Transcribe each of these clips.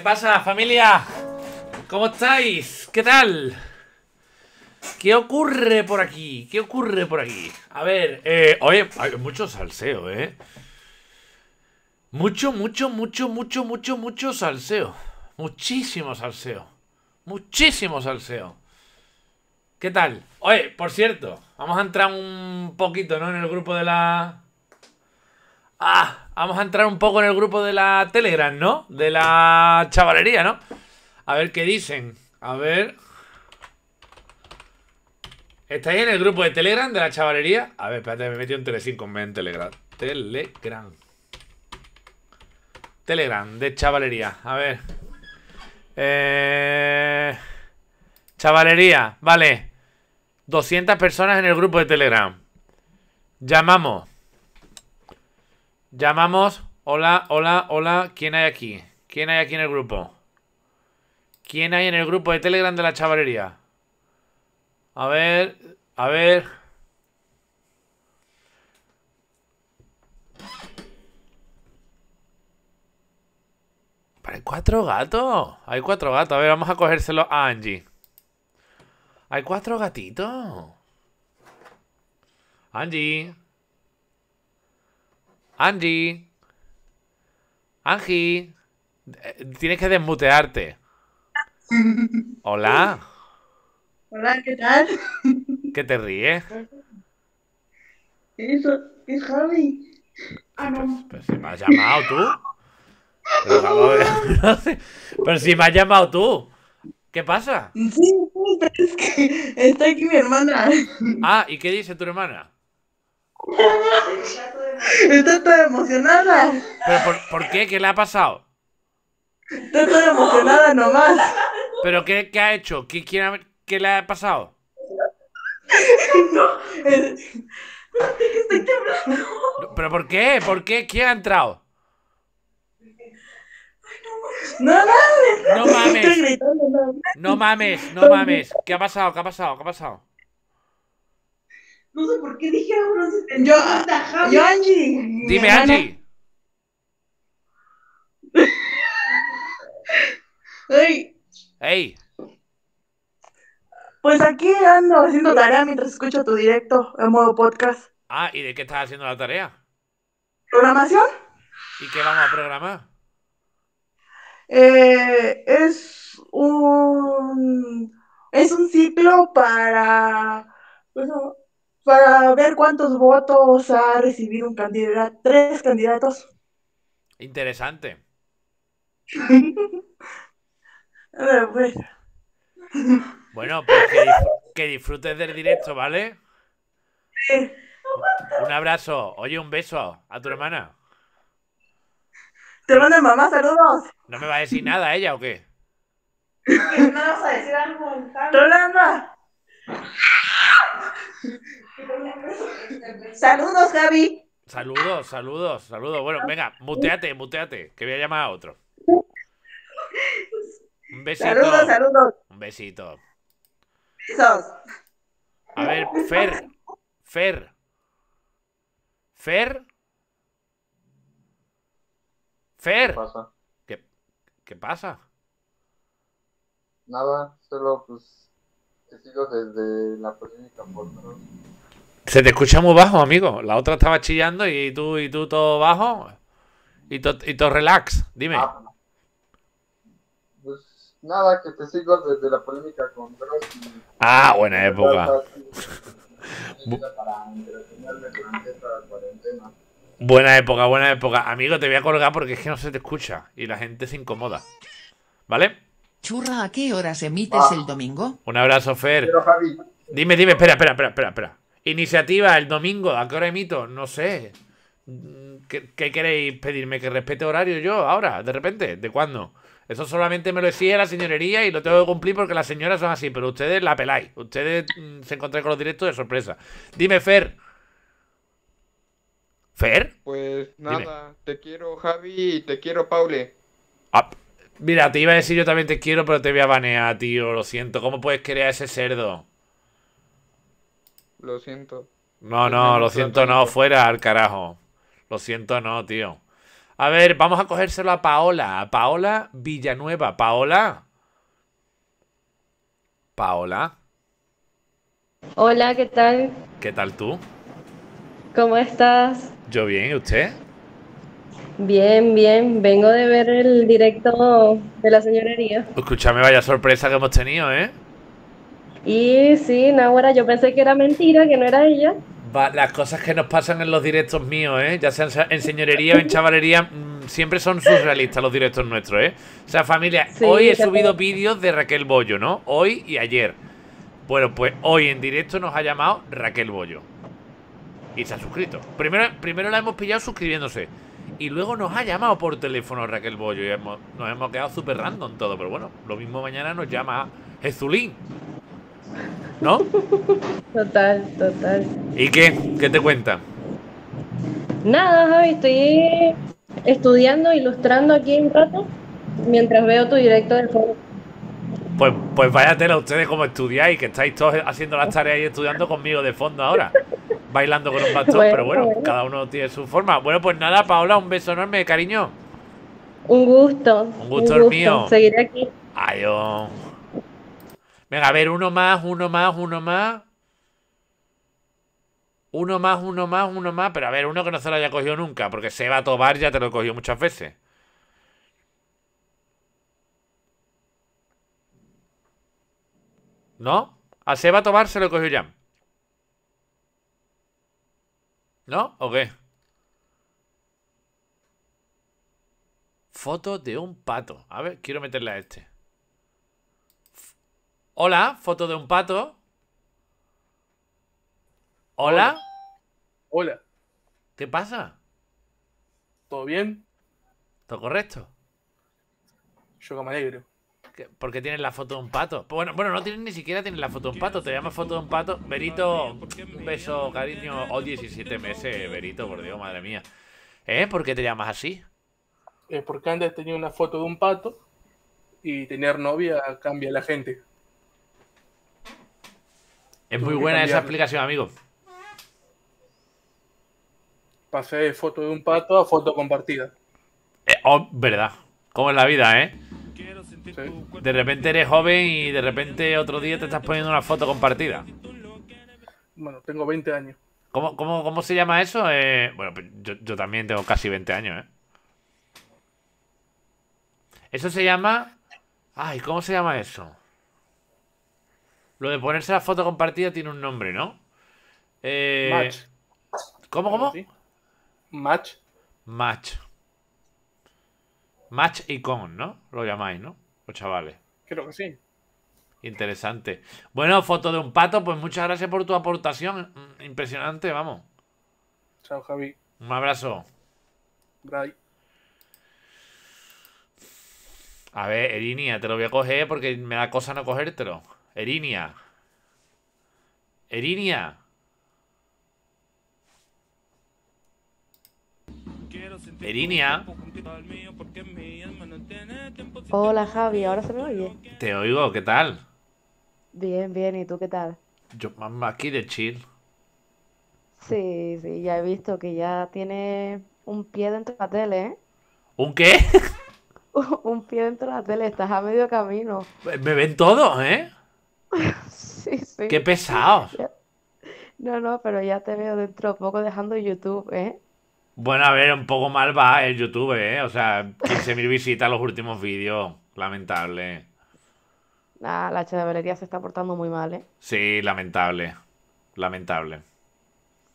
¿Qué pasa, familia? ¿Cómo estáis? ¿Qué tal? ¿Qué ocurre por aquí? ¿Qué ocurre por aquí? A ver, eh, oye, hay mucho salseo, ¿eh? Mucho, mucho, mucho, mucho, mucho, mucho salseo. Muchísimo salseo. Muchísimo salseo. ¿Qué tal? Oye, por cierto, vamos a entrar un poquito, ¿no? En el grupo de la... Ah, Vamos a entrar un poco en el grupo de la Telegram, ¿no? De la chavalería, ¿no? A ver qué dicen. A ver. ¿Estáis en el grupo de Telegram de la chavalería? A ver, espérate, me he metido en Telecinco, en Telegram. Telegram. Telegram de chavalería. A ver. Eh... Chavalería, vale. 200 personas en el grupo de Telegram. Llamamos. Llamamos. Hola, hola, hola. ¿Quién hay aquí? ¿Quién hay aquí en el grupo? ¿Quién hay en el grupo de Telegram de la chavalería? A ver, a ver. para hay cuatro gatos. Hay cuatro gatos. A ver, vamos a cogérselo a Angie. Hay cuatro gatitos. Angie. Angie. Angie. Eh, tienes que desmutearte. Hola. Hola, ¿qué tal? ¿Qué te ríes? Es, es Javi. Ah, pero, si me has llamado tú. Pero, pero si me has llamado tú. ¿Qué pasa? Sí, pero es que está aquí mi hermana. Ah, ¿y qué dice tu hermana? Está toda emocionada. ¿Pero por, qué? ¿Qué le ha pasado? ¡Estoy toda emocionada nomás. ¿Pero qué, qué ha hecho? ¿Qué, ¿Qué le ha pasado? No, eh, estoy temblando. ¿Pero por qué? ¿Por qué? ¿Quién ha entrado? No mames. No mames. No mames, no mames. ¿Qué ha pasado? ¿Qué ha pasado? ¿Qué ha pasado? No sé por qué dije ahora yo, yo Angie. Dime Angie. ¡Ey! Hey. Pues aquí ando haciendo tarea mientras escucho tu directo en modo podcast. Ah, ¿y de qué estás haciendo la tarea? ¿Programación? ¿Y qué vamos a programar? Eh, es un es un ciclo para bueno, para ver cuántos votos ha recibido un candidato, tres candidatos. Interesante. Pues. Bueno, pues que, disfrutes del directo, ¿vale? Sí. Un abrazo, oye, un beso a tu hermana. Te mando mamá, saludos. ¿No me va a decir nada ella o qué? ¿No vas a decir algo? ¡Rolanda! Saludos, Javi. Saludos, saludos, saludos. Bueno, venga, muteate, muteate, que voy a llamar a otro. Un besito. Saludos, Un besito. A ver, Fer. Fer. Fer. Fer. ¿Qué pasa? Nada, solo pues he sigo desde la política por se te escucha muy bajo, amigo. La otra estaba chillando y tú, y tú todo bajo. Y, todo relax. Dime. Ah, pues nada, que te sigo desde la polémica con Ah, buena época. Buena época, buena época. Amigo, te voy a colgar porque es que no se te escucha y la gente se incomoda. ¿Vale? Churra, ¿a qué horas emites ah. el domingo? Un abrazo, Fer. Dime, dime, espera, espera, espera. espera. Iniciativa el domingo, ¿a qué hora emito? No sé. ¿Qué, queréis pedirme? ¿Que respete horario yo ahora? ¿De repente? ¿De cuándo? Eso solamente me lo decía la señorería y lo tengo que cumplir porque las señoras son así, pero ustedes la peláis. Ustedes mm, se encontráis con los directos de sorpresa. Dime, Fer. ¿Fer? Pues nada, te quiero Javi te quiero Paule. Ah, mira, te iba a decir yo también te quiero, pero te voy a banear, tío. Lo siento, ¿cómo puedes querer a ese cerdo? Lo siento. No, no, lo siento, no, fuera al carajo. Lo siento, no, tío. A ver, vamos a cogérselo a Paola, a Paola Villanueva. Paola. Paola. Hola, ¿qué tal? ¿Qué tal tú? ¿Cómo estás? Yo bien, ¿y usted? Bien, bien. Vengo de ver el directo de la señorería. Escúchame, vaya sorpresa que hemos tenido, ¿eh? Y sí, Nahuara, yo pensé que era mentira, que no era ella. las cosas que nos pasan en los directos míos, ¿eh? ya sea en señorería o en chavalería, mm, siempre son surrealistas los directos nuestros. ¿eh? O sea, familia, hoy he subido vídeos de Raquel Bollo, ¿no? Hoy y ayer. Bueno, pues hoy en directo nos ha llamado Raquel Bollo. Y se ha suscrito. Primero, primero la hemos pillado suscribiéndose. Y luego nos ha llamado por teléfono Raquel Bollo. Y nos hemos quedado súper random todo. Pero bueno, lo mismo mañana nos llama Jezulín. ¿No? Total, total. ¿Y qué? ¿Qué te cuenta? Nada, Javi, estoy estudiando, ilustrando aquí un rato, mientras veo tu directo del fondo Pues, pues a ustedes como estudiáis, que estáis todos haciendo las tareas y estudiando conmigo de fondo ahora. bailando con los bastón, pero bueno, cada uno tiene su forma. Bueno, pues nada, Paola, un beso enorme, cariño. Un gusto. Un gusto, mío. Seguiré aquí. Adiós. Venga, a ver, uno más, uno más, uno más. Uno más, uno más, uno más. Pero a ver, uno que no se lo haya cogido nunca. Porque Seba Tobar ya te lo cogió muchas veces. ¿No? A Seba Tobar se lo cogió ya. ¿No? ¿O qué? Foto de un pato. A ver, quiero meterle a este. Hola, foto de un pato. Hola. Hola. ¿Qué pasa? ¿Todo bien? ¿Todo correcto? Yo que me alegro. ¿Por qué tienes la foto de un pato? bueno, bueno, no tienes ni siquiera tienes la foto de un pato, te llamas foto de un pato. Berito, un beso, cariño. O 17 meses, Berito, por Dios, madre mía. ¿Eh? ¿Por qué te llamas así? Es porque antes tenía una foto de un pato y tener novia cambia la gente. Es muy buena esa explicación, amigo. Pasé de foto de un pato a foto compartida. Eh, oh, verdad. Como es la vida, ¿eh? De repente eres joven y de repente otro día te estás poniendo una foto compartida. Bueno, tengo 20 años. ¿Cómo, cómo, se llama eso? Eh, bueno, pues, yo, yo, también tengo casi 20 años, ¿eh? Eso se llama... Ay, ¿cómo se llama eso? Lo de ponerse la foto compartida tiene un nombre, ¿no? Eh, Match. ¿Cómo, cómo? Match. Match. Match. y con, ¿no? Lo llamáis, ¿no? Los chavales. Creo que sí. Interesante. Bueno, foto de un pato, pues muchas gracias por tu aportación. Mm, impresionante, vamos. Chao, Javi. Un abrazo. Bye. A ver, Erinia, te lo voy a coger porque me da cosa no cogértelo. Erinia. Erinia. Erinia. Hola Javi, ahora se me oye. Te oigo, ¿qué tal? Bien, bien, ¿y tú qué tal? Yo más aquí de chill. Sí, sí, ya he visto que ya tiene un pie dentro de la tele, ¿eh? ¿Un qué? un pie dentro de la tele, estás a medio camino. Me ven todos, ¿eh? sí, sí. Qué pesados. No, no, pero ya te veo dentro poco dejando YouTube, ¿eh? Bueno, a ver, un poco mal va el YouTube, ¿eh? O sea, 15.000 visitas los últimos vídeos. Lamentable. Ah, la chavalería se está portando muy mal, ¿eh? Sí, lamentable. Lamentable.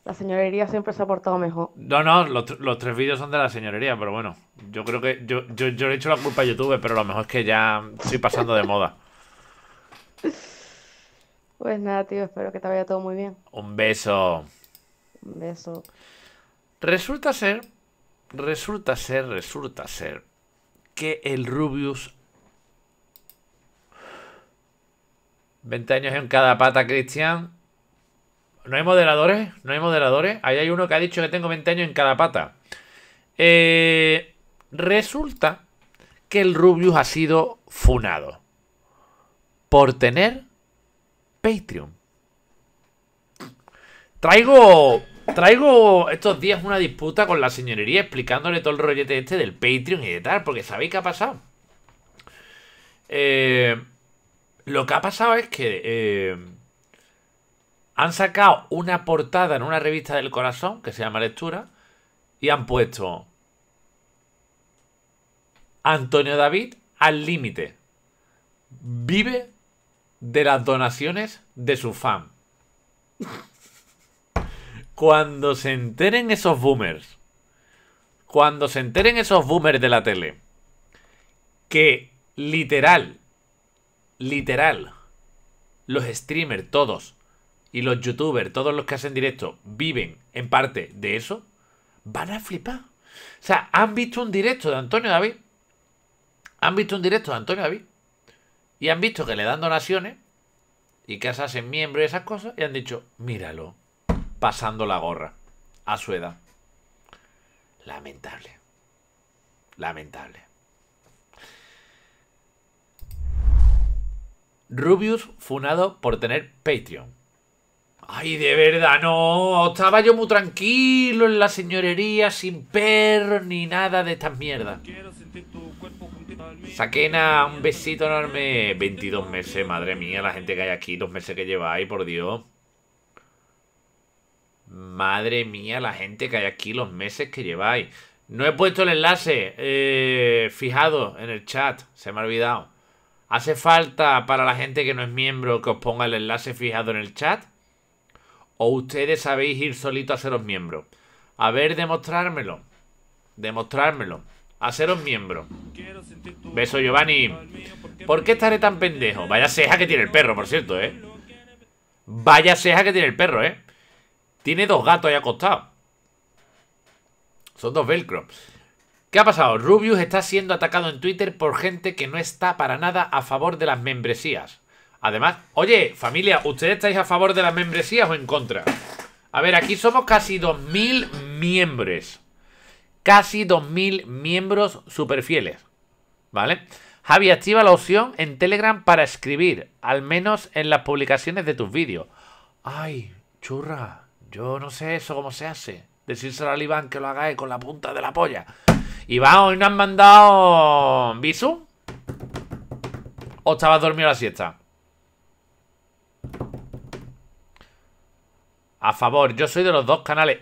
La señorería siempre se ha portado mejor. No, no, los, tres vídeos son de la señorería, pero bueno. Yo creo que. Yo, yo, yo le he hecho la culpa a YouTube, pero lo mejor es que ya estoy pasando de moda. Pues nada, tío, espero que te vaya todo muy bien. Un beso. Un beso. Resulta ser, resulta ser, resulta ser que el Rubius 20 años en cada pata, Cristian. ¿No hay moderadores? ¿No hay moderadores? Ahí hay uno que ha dicho que tengo 20 años en cada pata. Eh, resulta que el Rubius ha sido funado por tener Patreon. Traigo. Traigo estos días una disputa con la señorería explicándole todo el rollete este del Patreon y de tal, porque ¿sabéis qué ha pasado? Eh, lo que ha pasado es que eh, han sacado una portada en una revista del corazón que se llama Lectura y han puesto Antonio David al límite. Vive de las donaciones de su fan. Cuando se enteren esos boomers, cuando se enteren esos boomers de la tele, que literal, literal, los streamers todos y los youtubers, todos los que hacen directo, viven en parte de eso, van a flipar. O sea, han visto un directo de Antonio David. Han visto un directo de Antonio David y han visto que le dan donaciones y que se hacen miembro y esas cosas y han dicho, míralo, pasando la gorra a su edad. Lamentable. Lamentable. Rubius funado por tener Patreon. Ay, de verdad, no. Estaba yo muy tranquilo en la señorería, sin perros ni nada de estas mierdas. Quiero sentir tu Saquena, un besito enorme. 22 meses, madre mía, la gente que hay aquí, los meses que lleváis, por Dios. Madre mía, la gente que hay aquí, los meses que lleváis. No he puesto el enlace eh, fijado en el chat, se me ha olvidado. ¿Hace falta para la gente que no es miembro que os ponga el enlace fijado en el chat? ¿O ustedes sabéis ir solito a seros miembros? A ver, demostrármelo. Demostrármelo. Haceros miembro. Beso, Giovanni. ¿Por qué estaré tan pendejo? Vaya ceja que tiene el perro, por cierto, ¿eh? Vaya ceja que tiene el perro, ¿eh? Tiene dos gatos ahí acostados. Son dos velcro. ¿Qué ha pasado? Rubius está siendo atacado en Twitter por gente que no está para nada a favor de las membresías. Además, oye, familia, ¿ustedes estáis a favor de las membresías o en contra? A ver, aquí somos casi 2.000 miembros casi 2.000 miembros super fieles. ¿Vale? Javi, activa la opción en Telegram para escribir, al menos en las publicaciones de tus vídeos. Ay, churra, yo no sé eso cómo se hace. Decírselo al Iván que lo haga con la punta de la polla. Iván, hoy nos han mandado visu. ¿O estabas dormido la siesta? A favor, yo soy de los dos canales.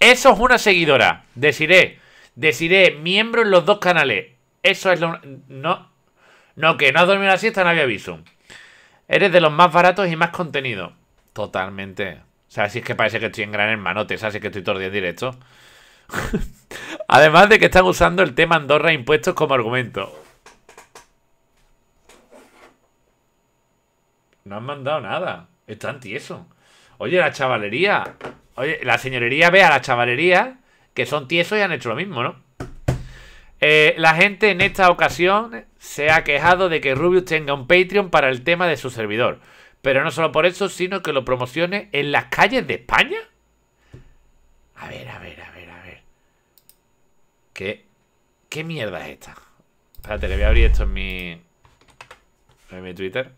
Eso es una seguidora. Deciré. Deciré. miembro en los dos canales. Eso es lo... No, no que no has dormido la siesta, no había visto. Eres de los más baratos y más contenido. Totalmente. O sea, si es que parece que estoy en gran hermano, te sabes que estoy todo el en directo. Además de que están usando el tema Andorra e impuestos como argumento. No han mandado nada. Están tiesos. Oye, la chavalería. Oye, la señorería ve a la chavalería, que son tiesos y han hecho lo mismo, ¿no? Eh, la gente en esta ocasión se ha quejado de que Rubius tenga un Patreon para el tema de su servidor. Pero no solo por eso, sino que lo promocione en las calles de España. A ver, a ver, a ver, a ver. ¿Qué, qué mierda es esta? Espérate, le voy a abrir esto en mi... En mi Twitter.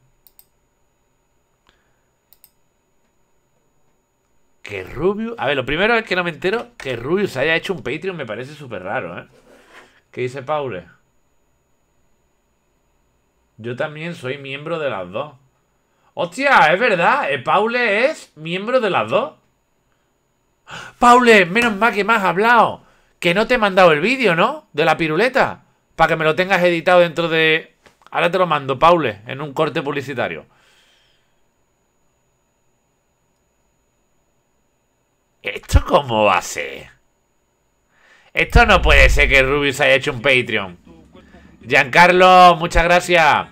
Que Rubius. A ver, lo primero es que no me entero que Rubius haya hecho un Patreon, me parece súper raro, ¿eh? ¿Qué dice Paule? Yo también soy miembro de las dos. ¡Hostia! Es verdad, ¿Eh, Paule es miembro de las dos. Paule, menos mal que me has hablado. Que no te he mandado el vídeo, ¿no? De la piruleta. Para que me lo tengas editado dentro de... Ahora te lo mando, Paule, en un corte publicitario. ¿Esto cómo va a ser? Esto no puede ser que Rubius haya hecho un Patreon. Giancarlo, muchas gracias.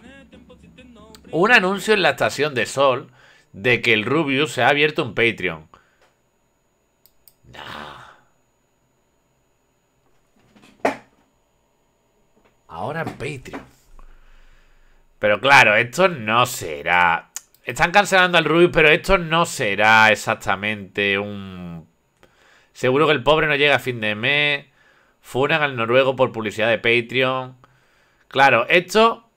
Un anuncio en la estación de Sol de que el Rubius se ha abierto un Patreon. Ahora en Patreon. Pero claro, esto no será están cancelando al Rubius, pero esto no será exactamente un... Seguro que el pobre no llega a fin de mes. Funan al noruego por publicidad de Patreon. Claro, esto...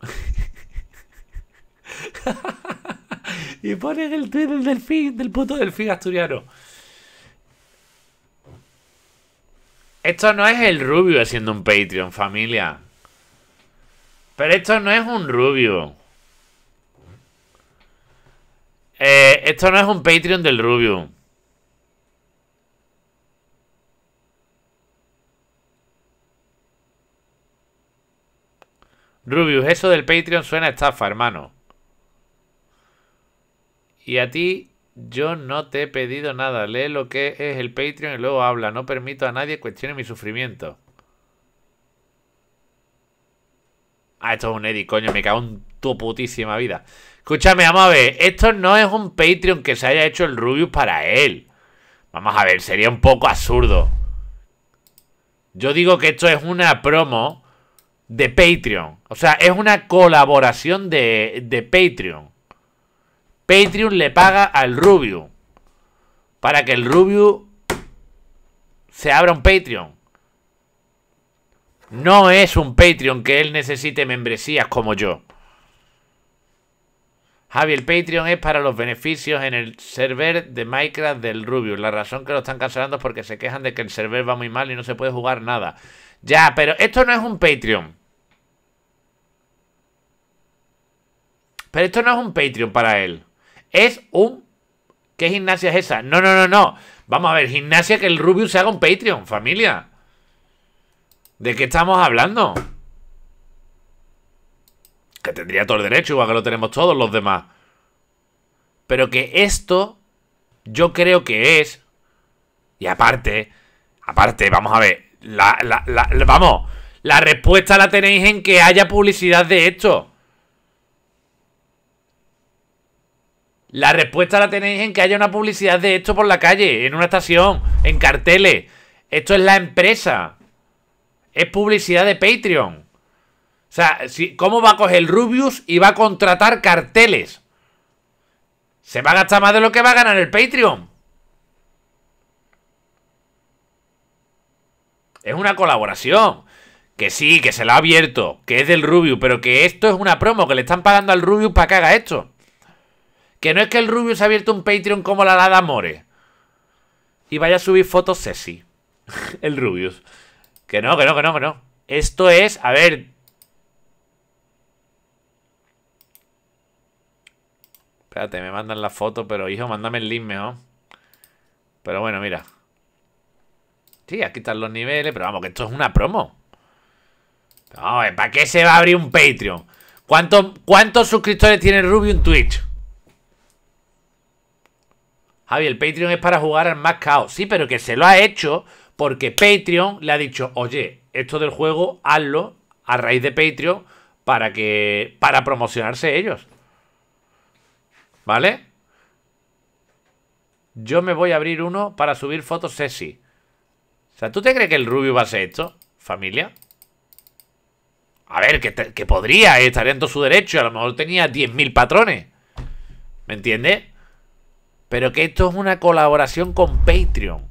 y ponen el tweet del delfín, del puto delfín asturiano. Esto no es el Rubio haciendo un Patreon, familia. Pero esto no es un Rubio. Eh, esto no es un Patreon del Rubio. Rubius, eso del Patreon suena estafa, hermano. Y a ti, yo no te he pedido nada. Lee lo que es el Patreon y luego habla. No permito a nadie cuestione mi sufrimiento. Ah, esto es un Eddie, coño, me cago en tu putísima vida. Escúchame, vamos a ver. Esto no es un Patreon que se haya hecho el Rubius para él. Vamos a ver, sería un poco absurdo. Yo digo que esto es una promo de Patreon. O sea, es una colaboración de, de Patreon. Patreon le paga al Rubius. Para que el Rubius se abra un Patreon. No es un Patreon que él necesite membresías como yo. Javi, el Patreon es para los beneficios en el server de Minecraft del Rubius. La razón que lo están cancelando es porque se quejan de que el server va muy mal y no se puede jugar nada. Ya, pero esto no es un Patreon. Pero esto no es un Patreon para él. Es un... ¿Qué gimnasia es esa? No, no, no, no. Vamos a ver, gimnasia que el Rubius se haga un Patreon, familia. ¿De qué estamos hablando? Que tendría todo el derecho, igual que lo tenemos todos los demás. Pero que esto yo creo que es... Y aparte, aparte, vamos a ver, la, vamos, la respuesta la tenéis en que haya publicidad de esto. La respuesta la tenéis en que haya una publicidad de esto por la calle, en una estación, en carteles. Esto es la empresa. Es publicidad de Patreon. O sea, ¿cómo va a coger Rubius y va a contratar carteles? Se va a gastar más de lo que va a ganar el Patreon. Es una colaboración. Que sí, que se la ha abierto. Que es del Rubius. Pero que esto es una promo. Que le están pagando al Rubius para que haga esto. Que no es que el Rubius ha abierto un Patreon como la Lada More. Y vaya a subir fotos sexy. el Rubius. Que no, que no, que no, que no. Esto es, a ver... Espérate, me mandan la foto, pero hijo, mándame el link mejor. Pero bueno, mira. Sí, aquí están los niveles, pero vamos, que esto es una promo. No, ¿para qué se va a abrir un Patreon? ¿Cuántos, cuántos suscriptores tiene Ruby en Twitch? Javi, el Patreon es para jugar al más caos. Sí, pero que se lo ha hecho porque Patreon le ha dicho, oye, esto del juego, hazlo a raíz de Patreon para que. para promocionarse ellos. ¿Vale? Yo me voy a abrir uno para subir fotos sexy. O sea, ¿tú te crees que el Rubio va a ser esto, familia? A ver, que, que podría, estaría en todo su derecho. A lo mejor tenía 10.000 patrones. ¿Me entiendes? Pero que esto es una colaboración con Patreon.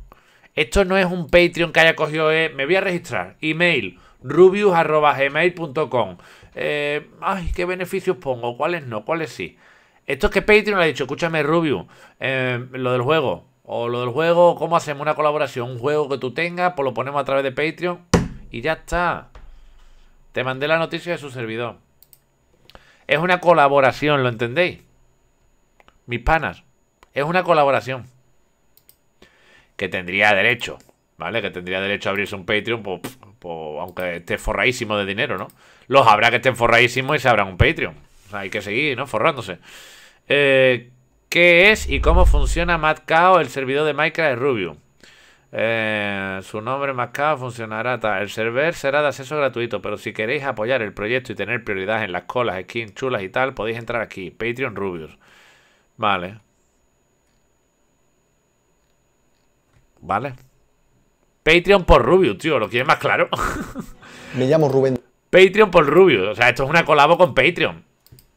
Esto no es un Patreon que haya cogido, eh, me voy a registrar, email, rubius.gmail.com. Eh, ay, ¿qué beneficios pongo? ¿Cuáles no? ¿Cuáles sí? Esto es que Patreon le ha dicho, escúchame Rubius, eh, lo del juego, o lo del juego, ¿cómo hacemos una colaboración? Un juego que tú tengas, pues lo ponemos a través de Patreon y ya está. Te mandé la noticia de su servidor. Es una colaboración, ¿lo entendéis? Mis panas. Es una colaboración que tendría derecho, ¿vale? Que tendría derecho a abrirse un Patreon, pues, pues, aunque esté forradísimo de dinero, ¿no? Los habrá que estén forradísimos y se abran un Patreon. hay que seguir, ¿no? Forrándose. Eh, ¿Qué es y cómo funciona MadCao, el servidor de Minecraft de Rubius? Eh, su nombre MadCao funcionará tal. El server será de acceso gratuito, pero si queréis apoyar el proyecto y tener prioridad en las colas, skins chulas y tal, podéis entrar aquí, Patreon Rubius. Vale. ¿Vale? Patreon por Rubius, tío, ¿lo quieres más claro? Me llamo Rubén. Patreon por Rubius, o sea, esto es una colabo con Patreon.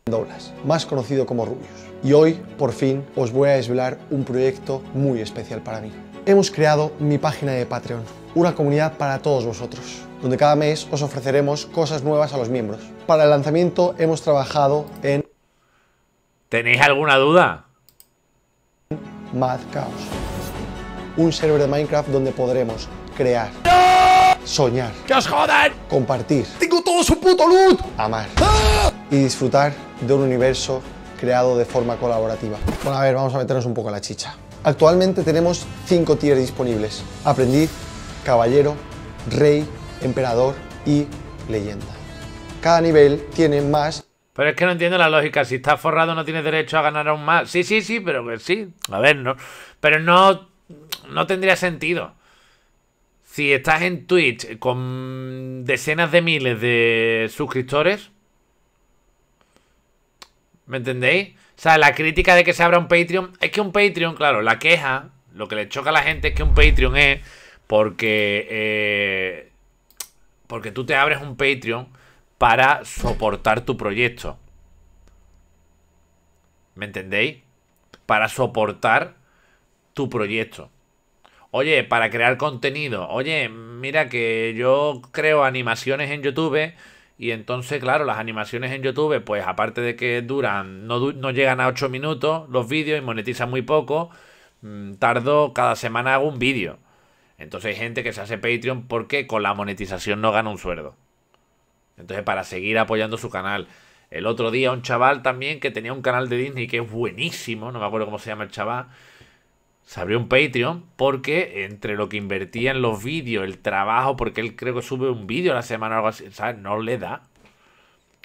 Doblas, más conocido como Rubius. Y hoy, por fin, os voy a desvelar un proyecto muy especial para mí. Hemos creado mi página de Patreon, una comunidad para todos vosotros, donde cada mes os ofreceremos cosas nuevas a los miembros. Para el lanzamiento hemos trabajado en... ¿Tenéis alguna duda? Mad Caos un server de Minecraft donde podremos crear, soñar, compartir, ¡Tengo todo su puto amar ¡Ah! y disfrutar de un universo creado de forma colaborativa. Bueno, a ver, vamos a meternos un poco a la chicha. Actualmente tenemos cinco tiers disponibles. Aprendiz, Caballero, Rey, Emperador y Leyenda. Cada nivel tiene más pero es que no entiendo la lógica. Si estás forrado no tienes derecho a ganar aún más. Sí, sí, sí, pero que sí. A ver, no. Pero no no tendría sentido. Si estás en Twitch con decenas de miles de suscriptores, ¿me entendéis? O sea, la crítica de que se abra un Patreon, es que un Patreon, claro, la queja, lo que le choca a la gente es que un Patreon es porque, eh, porque tú te abres un Patreon para soportar tu proyecto. ¿Me entendéis? Para soportar tu proyecto. Oye, para crear contenido. Oye, mira que yo creo animaciones en YouTube. Y entonces, claro, las animaciones en YouTube, pues aparte de que duran, no, llegan a 8 minutos los vídeos y monetizan muy poco, mm, tardo, cada semana hago un vídeo. Entonces hay gente que se hace Patreon porque con la monetización no gana un sueldo. Entonces, para seguir apoyando su canal. El otro día un chaval también que tenía un canal de Disney que es buenísimo, no me acuerdo cómo se llama el chaval, se abrió un Patreon porque entre lo que invertía en los vídeos, el trabajo, porque él creo que sube un vídeo a la semana o algo así, ¿sabes? No le da.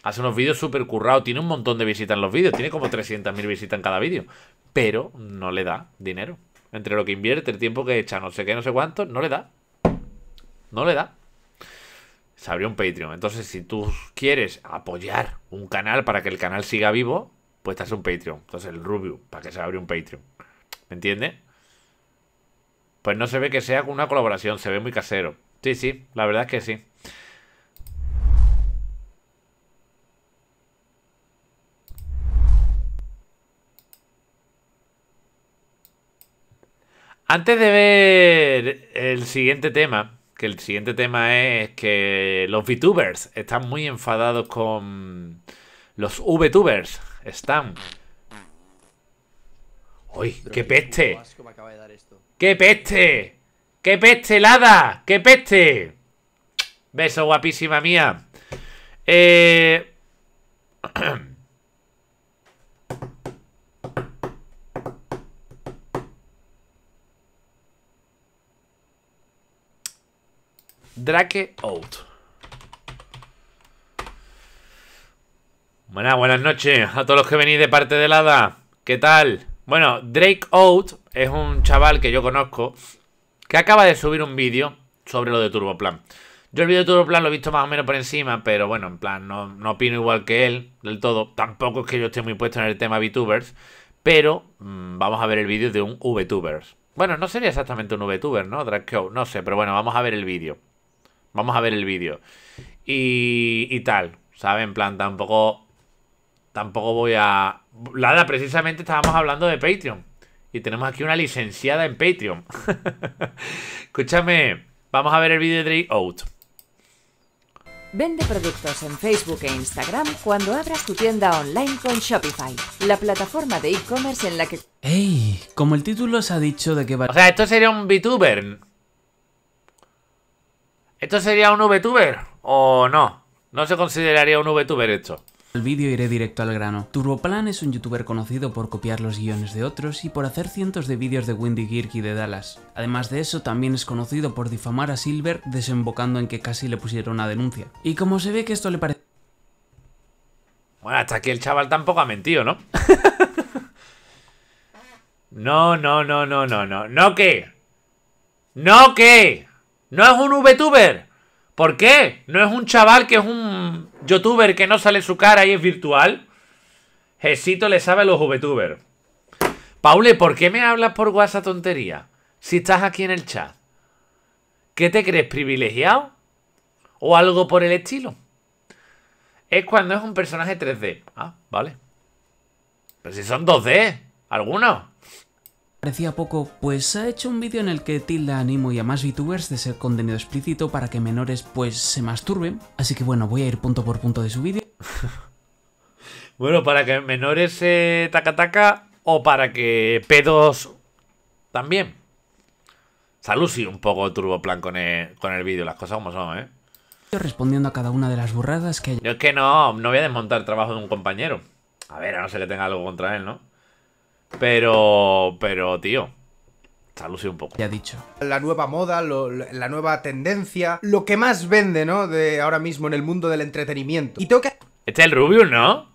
Hace unos vídeos súper currados, tiene un montón de visitas en los vídeos, tiene como 300.000 visitas en cada vídeo, pero no le da dinero. Entre lo que invierte, el tiempo que echa, no sé qué, no sé cuánto, no le da. No le da. Se abrió un Patreon. Entonces, si tú quieres apoyar un canal para que el canal siga vivo, pues te hace un Patreon. Entonces, el Rubio, para que se abrió un Patreon. ¿Me entiendes? Pues no se ve que sea una colaboración, se ve muy casero. Sí, sí, la verdad es que sí. Antes de ver el siguiente tema, que el siguiente tema es que los VTubers están muy enfadados con los VTubers. Están. ¡Uy, qué peste! acaba de dar esto. ¡Qué peste! ¡Qué peste Lada! ¡Qué peste! Beso guapísima mía. Eh... Drake out. Buenas, buenas noches a todos los que venís de parte de Lada. ¿Qué tal? Bueno, Drake Out es un chaval que yo conozco que acaba de subir un vídeo sobre lo de Turboplan. Yo el vídeo de Turboplan lo he visto más o menos por encima, pero bueno, en plan, no, opino igual que él del todo. Tampoco es que yo esté muy puesto en el tema VTubers, pero mm, vamos a ver el vídeo de un VTubers Bueno, no sería exactamente un VTuber, ¿no? Drake Out, no sé, pero bueno, vamos a ver el vídeo. Vamos a ver el vídeo. Y, y tal, ¿sabes? En plan, tampoco, tampoco voy a Lada, precisamente estábamos hablando de Patreon. Y tenemos aquí una licenciada en Patreon. Escúchame, vamos a ver el video de Drake Out. Vende productos en Facebook e Instagram cuando abras tu tienda online con Shopify, la plataforma de e-commerce en la que... ¡Ey! Como el título se ha dicho de que O sea, esto sería un VTuber. ¿Esto sería un VTuber o no? No se consideraría un VTuber esto. El vídeo iré directo al grano. Turboplan es un youtuber conocido por copiar los guiones de otros y por hacer cientos de vídeos de Windy y de Dallas. Además de eso, también es conocido por difamar a Silver, desembocando en que casi le pusieron una denuncia. Y como se ve que esto le parece... Bueno, hasta aquí el chaval tampoco ha mentido, ¿no? no, no, no, no, no, no. ¿No qué? ¿No qué? ¿No es un VTuber? ¿Por qué? ¿No es un chaval que es un youtuber que no sale su cara y es virtual. Jesito le sabe a los VTubers. Paule, ¿por qué me hablas por WhatsApp tontería? Si estás aquí en el chat. ¿Qué te crees, privilegiado? ¿O algo por el estilo? Es cuando es un personaje 3D. Ah, vale. Pero si son 2D, algunos. Decía poco, pues ha hecho un vídeo en el que tilda animo y a más VTubers de ser contenido explícito para que menores pues se masturben. Así que bueno, voy a ir punto por punto de su vídeo. bueno, para que menores se eh, taca taca o para que pedos también. si un poco turboplan con el, con el vídeo, las cosas como son, ¿eh? Respondiendo a cada una de las burradas que Yo es que no, no voy a desmontar el trabajo de un compañero. A ver, a no ser que tenga algo contra él, ¿no? Pero, pero, tío, está lucido un poco. Ya dicho. La nueva moda, la nueva tendencia, lo que más vende, ¿no? De ahora mismo en el mundo del entretenimiento. Y tengo Este es el Rubius, ¿no?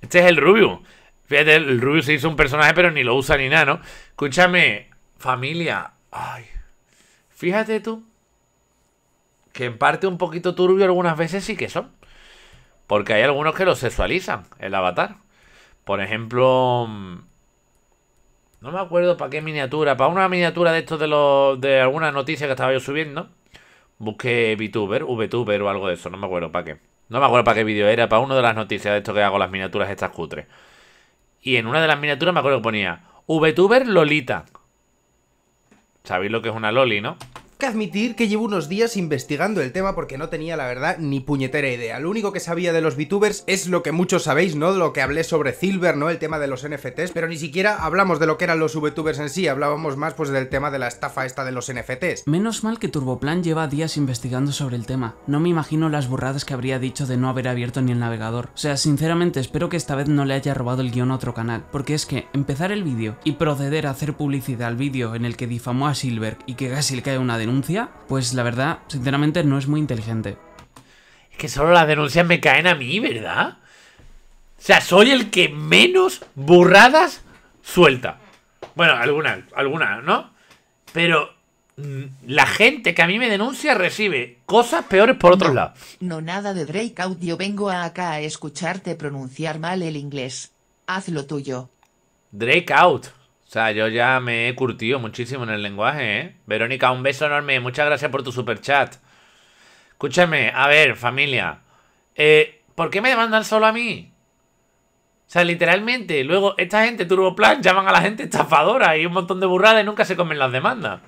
Este es el Rubius. Fíjate, el Rubius se hizo un personaje, pero ni lo usa ni nada, ¿no? Escúchame, familia. Ay. Fíjate tú. Que en parte un poquito turbio algunas veces sí que son. Porque hay algunos que lo sexualizan, el avatar. Por ejemplo, mm, no me acuerdo para qué miniatura, para una miniatura de esto de los de alguna noticia que estaba yo subiendo, busqué VTuber, VTuber o algo de eso, no me acuerdo para qué. No me acuerdo para qué vídeo era, para una de las noticias de esto que hago las miniaturas estas cutres. Y en una de las miniaturas me acuerdo que ponía VTuber Lolita. Sabéis lo que es una Loli, ¿no? que admitir que llevo unos días investigando el tema porque no tenía la verdad ni puñetera idea. Lo único que sabía de los VTubers es lo que muchos sabéis, ¿no? Lo que hablé sobre Silver, ¿no? El tema de los NFTs, pero ni siquiera hablamos de lo que eran los VTubers en sí, hablábamos más pues del tema de la estafa esta de los NFTs. Menos mal que Turboplan lleva días investigando sobre el tema. No me imagino las burradas que habría dicho de no haber abierto ni el navegador. O sea, sinceramente espero que esta vez no le haya robado el guión a otro canal, porque es que empezar el vídeo y proceder a hacer publicidad al vídeo en el que difamó a Silver y que casi cae una denuncia pues la verdad, sinceramente, no es muy inteligente. Es que solo las denuncias me caen a mí, ¿verdad? O sea, soy el que menos burradas suelta. Bueno, algunas, algunas, ¿no? Pero mm, la gente que a mí me denuncia recibe cosas peores por otro lado. No nada de Drake Audio, vengo acá a escucharte pronunciar mal el inglés. Haz lo tuyo. Drake Out. O sea, yo ya me he curtido muchísimo en el lenguaje, ¿eh? Verónica, un beso enorme. Muchas gracias por tu super chat. Escúchame, a ver, familia. Eh, ¿Por qué me demandan solo a mí? O sea, literalmente, luego esta gente, Turbo Plan, llaman a la gente estafadora y un montón de burradas y nunca se comen las demandas.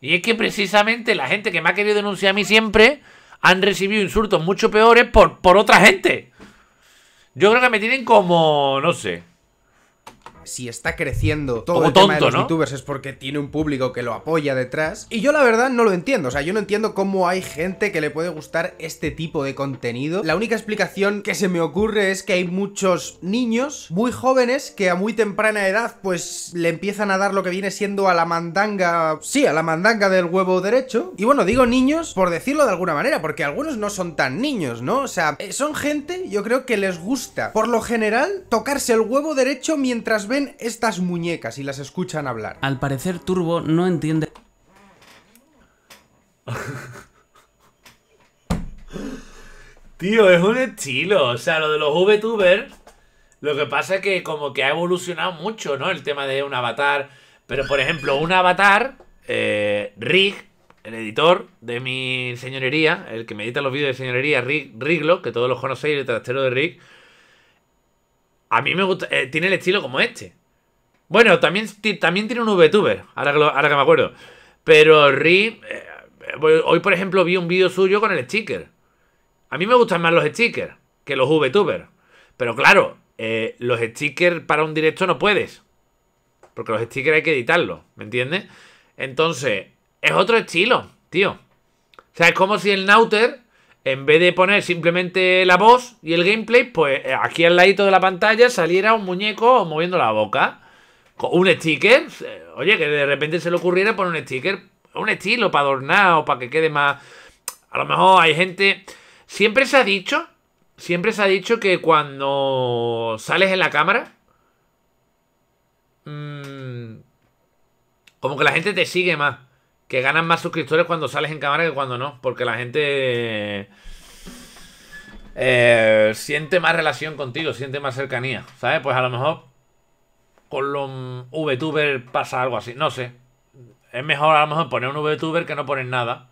Y es que precisamente la gente que me ha querido denunciar a mí siempre han recibido insultos mucho peores por, por otra gente. Yo creo que me tienen como, no sé, si está creciendo todo el mundo tema de los youtubers es porque tiene un público que lo apoya detrás. Y yo la verdad no lo entiendo, o sea, yo no entiendo cómo hay gente que le puede gustar este tipo de contenido. La única explicación que se me ocurre es que hay muchos niños muy jóvenes que a muy temprana edad pues le empiezan a dar lo que viene siendo a la mandanga, sí, a la mandanga del huevo derecho. Y bueno, digo niños por decirlo de alguna manera, porque algunos no son tan niños, ¿no? O sea, eh, son gente, yo creo que les gusta por lo general tocarse el huevo derecho mientras ven estas muñecas y las escuchan hablar. Al parecer Turbo no entiende... Tío, es un estilo. O sea, lo de los VTubers... Lo que pasa es que como que ha evolucionado mucho, ¿no? El tema de un avatar. Pero, por ejemplo, un avatar... Eh, Rig, el editor de mi señorería, el que me edita los vídeos de señorería, Rig, Riglo, que todos los conocéis, el trastero de Rig a mí me gusta. Eh, tiene el estilo como este. Bueno, también, también tiene un VTuber, ahora que, ahora que me acuerdo. Pero Ri. Eh, hoy, por ejemplo, vi un vídeo suyo con el sticker. A mí me gustan más los stickers que los VTuber. Pero claro, eh, los stickers para un directo no puedes. Porque los stickers hay que editarlos, ¿me entiendes? Entonces, es otro estilo, tío. O sea, es como si el Nauter en vez de poner simplemente la voz y el gameplay, pues eh, aquí al ladito de la pantalla saliera un muñeco moviendo la boca. Un sticker. Oye, que de repente se le ocurriera poner un sticker. Un estilo para adornar o para que quede más... A lo mejor hay gente... Siempre se ha dicho... Siempre se ha dicho que cuando sales en la cámara... Mm, como que la gente te sigue más que ganan más suscriptores cuando sales en cámara que cuando no, porque la gente eh, siente más relación contigo, siente más cercanía, ¿sabes? Pues a lo mejor con los VTuber pasa algo así, no sé. Es mejor a lo mejor poner un VTuber que no poner nada.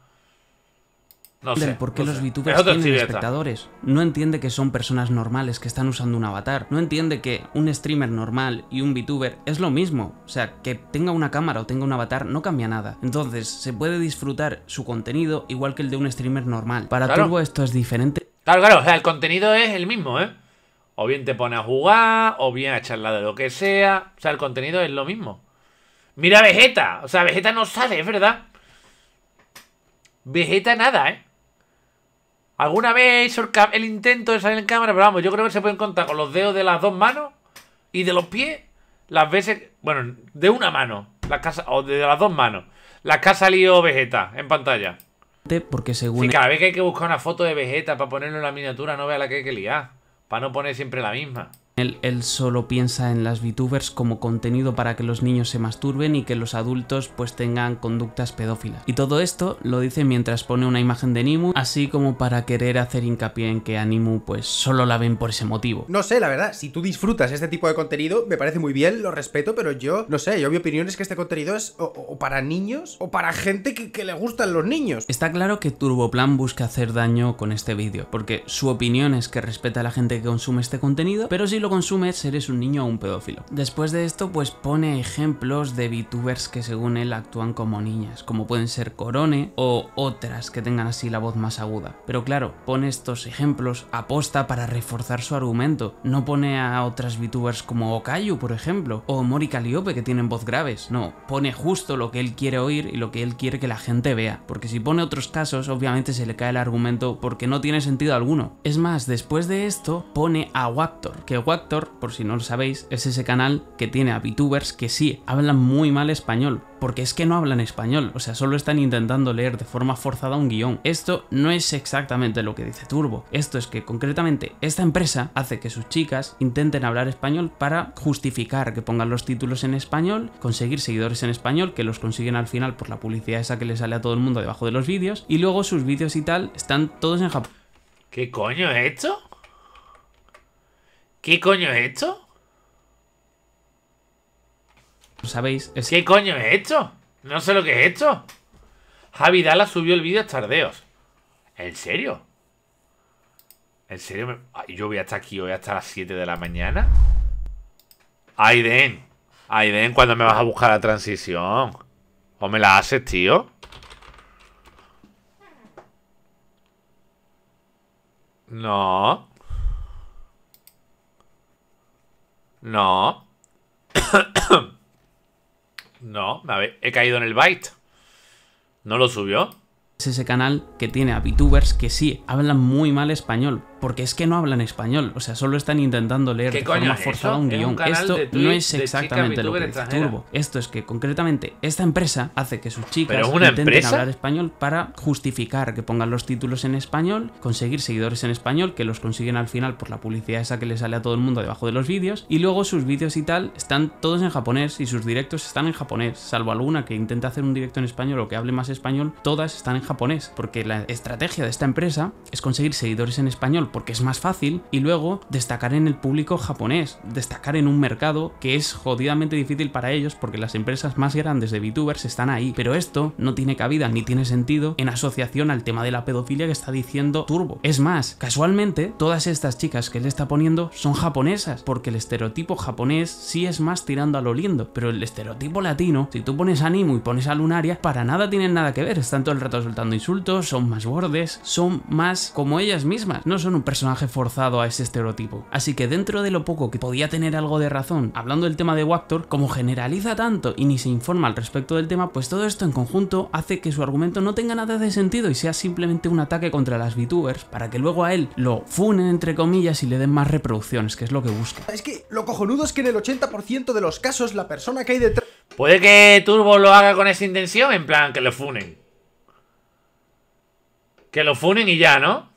No por qué los VTubers tienen espectadores. No entiende que son personas normales que están usando un avatar. No entiende que un streamer normal y un VTuber es lo mismo. O sea, que tenga una cámara o tenga un avatar no cambia nada. Entonces, se puede disfrutar su contenido igual que el de un streamer normal. Para todo esto es diferente. Claro, claro, o sea, el contenido es el mismo, ¿eh? O bien te pone a jugar, o bien a charlar de lo que sea. O sea, el contenido es lo mismo. Mira Vegeta. O sea, Vegeta no sale, es verdad. Vegeta nada, ¿eh? Alguna vez el, intento de salir en cámara, pero vamos, yo creo que se pueden contar con los dedos de las dos manos y de los pies las veces, bueno, de una mano, las casa, o de las dos manos, las que ha salido Vegeta en pantalla. Porque según... cada vez que hay que buscar una foto de Vegeta para ponerlo en la miniatura, no vea la que hay que liar, para no poner siempre la misma. Él, él, solo piensa en las VTubers como contenido para que los niños se masturben y que los adultos pues tengan conductas pedófilas. Y todo esto lo dice mientras pone una imagen de Nimu así como para querer hacer hincapié en que Animu pues solo la ven por ese motivo. No sé, la verdad, si tú disfrutas este tipo de contenido, me parece muy bien, lo respeto, pero yo, no sé, yo mi opinión es que este contenido es o, para niños o para gente que, le gustan los niños. Está claro que Turboplan busca hacer daño con este vídeo, porque su opinión es que respeta a la gente que consume este contenido, pero si lo consumes eres un niño o un pedófilo. Después de esto, pues pone ejemplos de VTubers que según él actúan como niñas, como pueden ser Corone o otras que tengan así la voz más aguda. Pero claro, pone estos ejemplos aposta para reforzar su argumento. No pone a otras VTubers como Okayu, por ejemplo, o Mori Calliope que tienen voz graves. No, pone justo lo que él quiere oír y lo que él quiere que la gente vea. Porque si pone otros casos, obviamente se le cae el argumento porque no tiene sentido alguno. Es más, después de esto, pone a Waptor, que actor, por si no lo sabéis, es ese canal que tiene a VTubers que sí hablan muy mal español, porque es que no hablan español, o sea, solo están intentando leer de forma forzada un guión. Esto no es exactamente lo que dice Turbo, esto es que concretamente esta empresa hace que sus chicas intenten hablar español para justificar que pongan los títulos en español, conseguir seguidores en español, que los consiguen al final por la publicidad esa que le sale a todo el mundo debajo de los vídeos, y luego sus vídeos y tal están todos en Japón. ¿Qué coño es esto? ¿Qué coño es esto? ¿Sabéis? ¿Qué coño es esto? No sé lo que es esto. Javi Dala subió el vídeo a Tardeos. ¿En serio? ¿En serio? ¿Yo voy hasta aquí hoy hasta las 7 de la mañana? Aiden. Aiden, ¿cuándo me vas a buscar la transición? ¿O me la haces, tío? No. No. no, he caído en el byte. ¿No lo subió? Es ese canal que tiene a VTubers que sí hablan muy mal español, porque es que no hablan español, o sea, solo están intentando leer de forma forzada un guión. esto no es exactamente lo que Turbo. Esto es que concretamente esta empresa hace que sus chicas intenten hablar español para justificar que pongan los títulos en español, conseguir seguidores en español, que los consiguen al final por la publicidad esa que le sale a todo el mundo debajo de los vídeos, y luego sus vídeos y tal están todos en japonés y sus directos están en japonés, salvo alguna que intenta hacer un directo en español o que hable más español, todas están en japonés, porque la estrategia de esta empresa es conseguir seguidores en español porque es más fácil, y luego destacar en el público japonés, destacar en un mercado que es jodidamente difícil para ellos porque las empresas más grandes de VTubers están ahí, pero esto no tiene cabida ni tiene sentido en asociación al tema de la pedofilia que está diciendo Turbo. Es más, casualmente, todas estas chicas que él está poniendo son japonesas, porque el estereotipo japonés sí es más tirando a lo lindo, pero el estereotipo latino, si tú pones ánimo y pones a Lunaria, para nada tienen nada que ver, están todo el rato soltando insultos, son más bordes, son más como ellas mismas, no son un personaje forzado a ese estereotipo. Así que dentro de lo poco que podía tener algo de razón, hablando del tema de Wactor, como generaliza tanto y ni se informa al respecto del tema, pues todo esto en conjunto hace que su argumento no tenga nada de sentido y sea simplemente un ataque contra las VTubers para que luego a él lo funen entre comillas y le den más reproducciones, que es lo que busca. Es que lo cojonudo es que en el 80% de los casos la persona que hay detrás... Puede que Turbo lo haga con esa intención, en plan que lo funen. Que lo funen y ya, ¿no?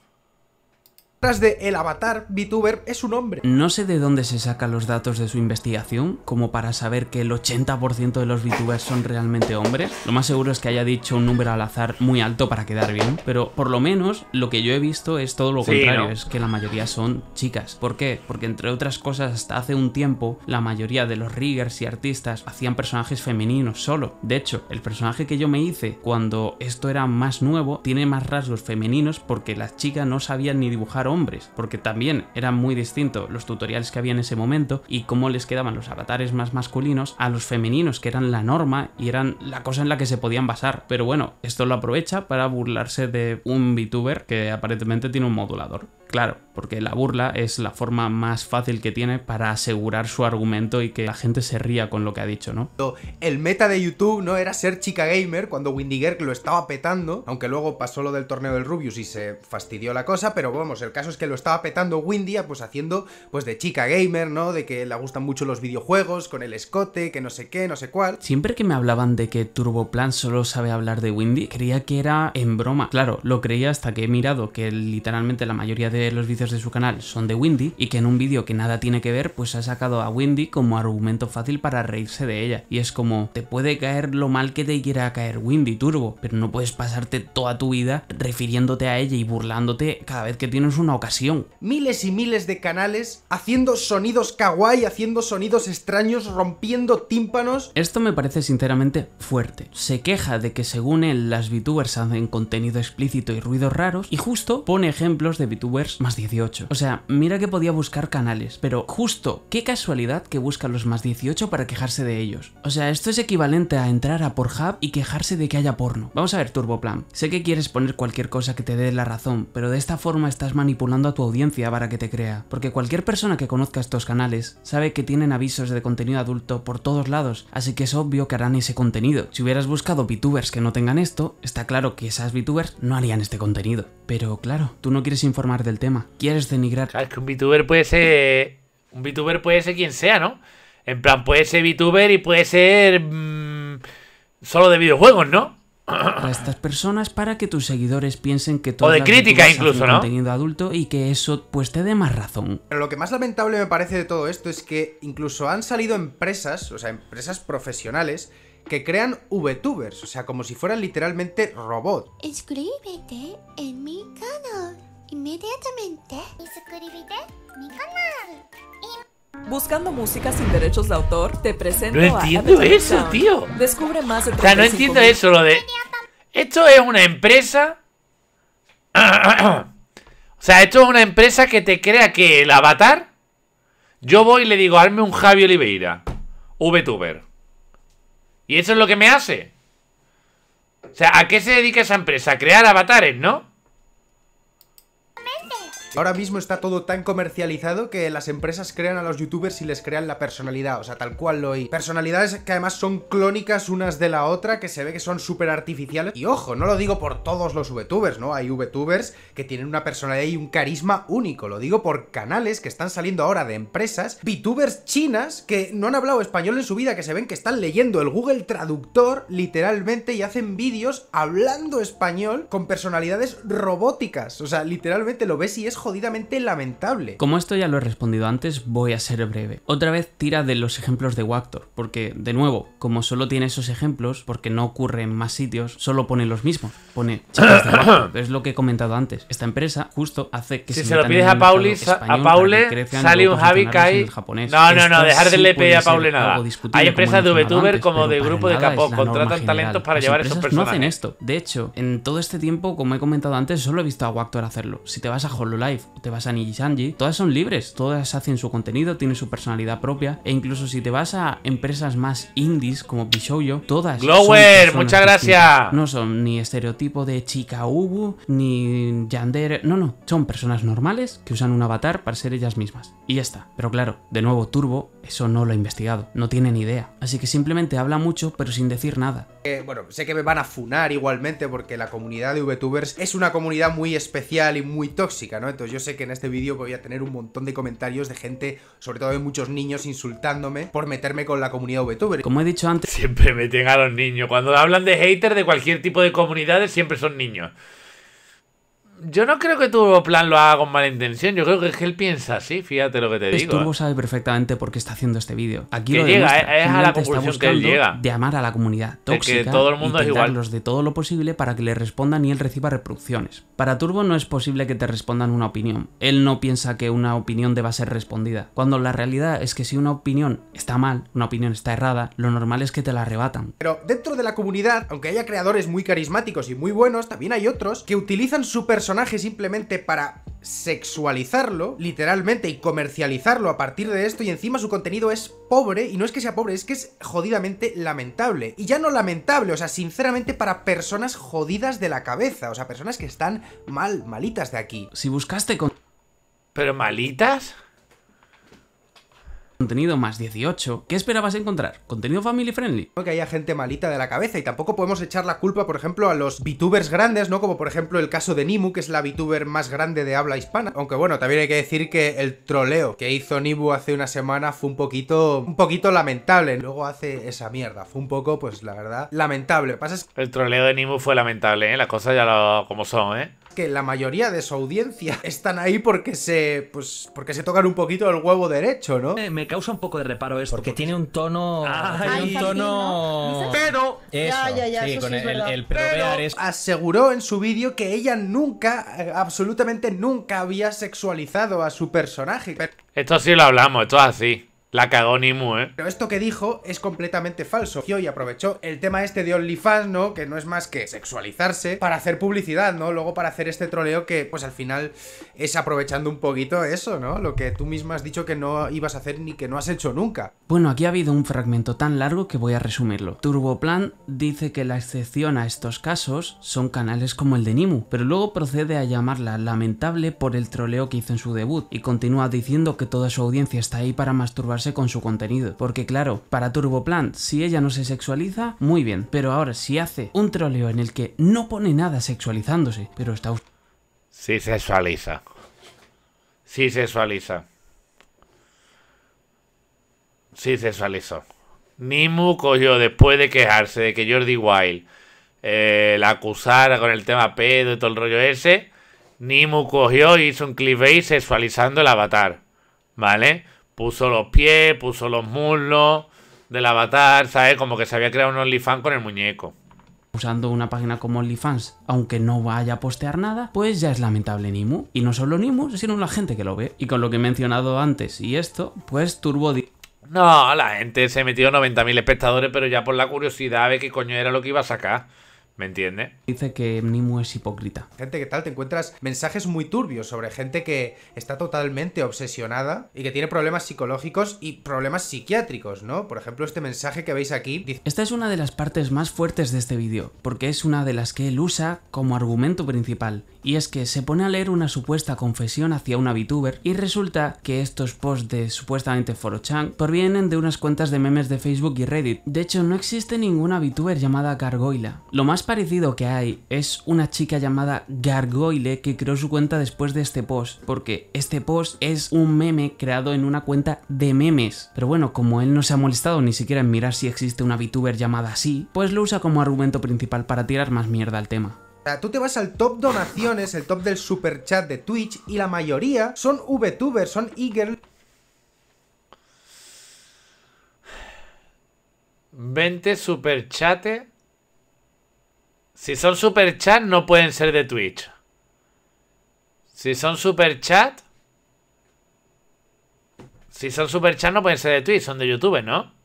Tras de el avatar VTuber es un hombre. No sé de dónde se sacan los datos de su investigación, como para saber que el 80% de los VTubers son realmente hombres. Lo más seguro es que haya dicho un número al azar muy alto para quedar bien, pero por lo menos lo que yo he visto es todo lo contrario, es que la mayoría son chicas. ¿Por qué? Porque entre otras cosas hasta hace un tiempo la mayoría de los riggers y artistas hacían personajes femeninos solo. De hecho, el personaje que yo me hice cuando esto era más nuevo tiene más rasgos femeninos porque las chicas no sabían ni dibujar hombres, porque también eran muy distintos los tutoriales que había en ese momento y cómo les quedaban los avatares más masculinos a los femeninos, que eran la norma y eran la cosa en la que se podían basar. Pero bueno, esto lo aprovecha para burlarse de un VTuber que aparentemente tiene un modulador. Claro, porque la burla es la forma más fácil que tiene para asegurar su argumento y que la gente se ría con lo que ha dicho, ¿no? El meta de YouTube no era ser chica gamer cuando Windy lo estaba petando, aunque luego pasó lo del torneo del Rubius y se fastidió la cosa, pero vamos, el caso es que lo estaba petando Windy ah, pues haciendo pues de chica gamer, ¿no? De que le gustan mucho los videojuegos, con el escote, que no sé qué, no sé cuál. Siempre que me hablaban de que Turboplan solo sabe hablar de Windy, creía que era en broma. Claro, lo creía hasta que he mirado que literalmente la mayoría de los vídeos de su canal son de Windy y que en un vídeo que nada tiene que ver pues ha sacado a Windy como argumento fácil para reírse de ella. Y es como, te puede caer lo mal que te quiera caer Windy Turbo, pero no puedes pasarte toda tu vida refiriéndote a ella y burlándote cada vez que tienes una ocasión. Miles y miles de canales haciendo sonidos kawaii, haciendo sonidos extraños, rompiendo tímpanos. Esto me parece sinceramente fuerte. Se queja de que según él las VTubers hacen contenido explícito y ruidos raros y justo pone ejemplos de VTubers más 18. O sea, mira que podía buscar canales, pero justo, qué casualidad que buscan los más 18 para quejarse de ellos. O sea, esto es equivalente a entrar a Pornhub y quejarse de que haya porno. Vamos a ver, Turboplan. Sé que quieres poner cualquier cosa que te dé la razón, pero de esta forma estás manipulando a tu audiencia para que te crea. Porque cualquier persona que conozca estos canales sabe que tienen avisos de contenido adulto por todos lados, así que es obvio que harán ese contenido. Si hubieras buscado VTubers que no tengan esto, está claro que esas VTubers no harían este contenido. Pero claro, tú no quieres informar del tema. Quieres denigrar. que un VTuber puede ser. Un VTuber puede ser quien sea, ¿no? En plan, puede ser VTuber y puede ser. Mm, solo de videojuegos, ¿no? A estas personas para que tus seguidores piensen que todo. O de crítica incluso, ¿no? Contenido adulto y que eso, pues, te dé más razón. Pero lo que más lamentable me parece de todo esto es que incluso han salido empresas, o sea, empresas profesionales que crean VTubers, o sea, como si fueran literalmente robots. Inscríbete en mi canal inmediatamente y mi canal. Buscando música sin derechos de autor, te presento no entiendo eso, tío. Descubre más de O sea, no entiendo eso, lo de... Esto es una empresa... o sea, esto es una empresa que te crea que el avatar... Yo voy y le digo, arme un Javi Oliveira, VTuber. Y eso es lo que me hace. O sea, ¿a qué se dedica esa empresa? A crear avatares, ¿no? Ahora mismo está todo tan comercializado que las empresas crean a los youtubers y les crean la personalidad, o sea, tal cual lo hay. Personalidades que además son clónicas unas de la otra, que se ve que son súper artificiales. Y ojo, no lo digo por todos los youtubers, ¿no? Hay youtubers que tienen una personalidad y un carisma único, lo digo por canales que están saliendo ahora de empresas, VTubers chinas que no han hablado español en su vida, que se ven que están leyendo el Google Traductor literalmente y hacen vídeos hablando español con personalidades robóticas, o sea, literalmente lo ves y es jodidamente lamentable. Como esto ya lo he respondido antes, voy a ser breve. Otra vez tira de los ejemplos de Wactor, porque, de nuevo, como solo tiene esos ejemplos, porque no ocurre en más sitios, solo pone los mismos. Pone Es lo que he comentado antes. Esta empresa justo hace que si se, lo pides a Pauli, a Paule sale un Javi Kai. No, no, no, dejar de le pedir a Paule nada. Hay empresas de VTuber como de grupo de Capó, contratan talentos para llevar esos personajes. No hacen esto. De hecho, en todo este tiempo, como he comentado antes, solo he visto a Wactor hacerlo. Si te vas a Hololive o te vas a Nijisanji, todas son libres, todas hacen su contenido, tienen su personalidad propia e incluso si te vas a empresas más indies como Bishoujo, todas Glower, muchas gracias. No son ni estereotipo de chica ubu ni yander no, no, son personas normales que usan un avatar para ser ellas mismas y ya está. Pero claro, de nuevo Turbo eso no lo ha investigado, no tiene ni idea, así que simplemente habla mucho pero sin decir nada bueno, sé que me van a funar igualmente porque la comunidad de VTubers es una comunidad muy especial y muy tóxica, ¿no? Entonces yo sé que en este vídeo voy a tener un montón de comentarios de gente, sobre todo de muchos niños, insultándome por meterme con la comunidad VTuber. Como he dicho antes... Siempre meten a los niños. Cuando hablan de haters de cualquier tipo de comunidades, siempre son niños. Yo no creo que Plan lo haga con mala intención. Yo creo que, es que él piensa así, fíjate lo que te digo. Turbo ¿eh? sabe perfectamente por qué está haciendo este vídeo. Aquí lo llega, eh, es a la conclusión que él llega. De amar a la comunidad tóxica. todo el mundo y es de todo lo posible para que le respondan y él reciba reproducciones. Para Turbo no es posible que te respondan una opinión. Él no piensa que una opinión deba ser respondida. Cuando la realidad es que si una opinión está mal, una opinión está errada, lo normal es que te la arrebatan. Pero dentro de la comunidad, aunque haya creadores muy carismáticos y muy buenos, también hay otros que utilizan su personaje simplemente para sexualizarlo, literalmente, y comercializarlo a partir de esto, y encima su contenido es pobre, y no es que sea pobre, es que es jodidamente lamentable. Y ya no lamentable, o sea, sinceramente para personas jodidas de la cabeza, o sea, personas que están mal, malitas de aquí. Si buscaste con... ¿Pero malitas? contenido más 18. ¿Qué esperabas encontrar? ¿Contenido family friendly? Que haya gente malita de la cabeza y tampoco podemos echar la culpa, por ejemplo, a los VTubers grandes, ¿no? Como por ejemplo el caso de Nimu, que es la VTuber más grande de habla hispana. Aunque bueno, también hay que decir que el troleo que hizo Nimu hace una semana fue un poquito, un poquito lamentable. Luego hace esa mierda. Fue un poco, pues la verdad, lamentable. El troleo de Nimu fue lamentable, ¿eh? Las cosas ya lo... como son, ¿eh? que la mayoría de su audiencia están ahí porque se, pues, porque se tocan un poquito el huevo derecho, ¿no? Eh, me causa un poco de reparo esto. Porque, tiene un tono... Ah, un tono... Pero... el, pero Aseguró en su vídeo que ella nunca, eh, absolutamente nunca había sexualizado a su personaje. Esto sí lo hablamos, esto es así. La cagó Nimu, ¿eh? Pero esto que dijo es completamente falso. Y aprovechó el tema este de OnlyFans, ¿no? Que no es más que sexualizarse para hacer publicidad, ¿no? Luego para hacer este troleo que, pues al final, es aprovechando un poquito eso, ¿no? Lo que tú misma has dicho que no ibas a hacer ni que no has hecho nunca. Bueno, aquí ha habido un fragmento tan largo que voy a resumirlo. Turboplan dice que la excepción a estos casos son canales como el de Nimu, pero luego procede a llamarla lamentable por el troleo que hizo en su debut y continúa diciendo que toda su audiencia está ahí para masturbar con su contenido. Porque claro, para Turbo Plant, si ella no se sexualiza, muy bien. Pero ahora, si hace un troleo en el que no pone nada sexualizándose, pero está... Sí sexualiza. Sí sexualiza. Sí sexualizó. Nimu cogió después de quejarse de que Jordi Wild eh, la acusara con el tema pedo y todo el rollo ese. Nimu cogió y hizo un clip sexualizando el avatar. ¿Vale? puso los pies, puso los muslos del avatar, ¿sabes? Como que se había creado un OnlyFans con el muñeco. Usando una página como OnlyFans, aunque no vaya a postear nada, pues ya es lamentable Nimu. Y no solo Nimu, sino la gente que lo ve. Y con lo que he mencionado antes y esto, pues Turbo... No, la gente se metió 90.000 espectadores, pero ya por la curiosidad de qué coño era lo que iba a sacar. ¿Me entiende? Dice que Nimu es hipócrita. Gente, ¿qué tal? Te encuentras mensajes muy turbios sobre gente que está totalmente obsesionada y que tiene problemas psicológicos y problemas psiquiátricos, ¿no? Por ejemplo, este mensaje que veis aquí. Dice... Esta es una de las partes más fuertes de este vídeo, porque es una de las que él usa como argumento principal y es que se pone a leer una supuesta confesión hacia una VTuber y resulta que estos posts de supuestamente Forochang provienen de unas cuentas de memes de Facebook y Reddit. De hecho, no existe ninguna VTuber llamada Gargoyla. Lo más parecido que hay es una chica llamada Gargoyle que creó su cuenta después de este post, porque este post es un meme creado en una cuenta de memes. Pero bueno, como él no se ha molestado ni siquiera en mirar si existe una VTuber llamada así, pues lo usa como argumento principal para tirar más mierda al tema sea, tú te vas al top donaciones, el top del super chat de Twitch, y la mayoría son VTubers, son Eagle. 20 chat Si son chat no pueden ser de Twitch. Si son chat, Si son chat no pueden ser de Twitch, son de YouTube, ¿no?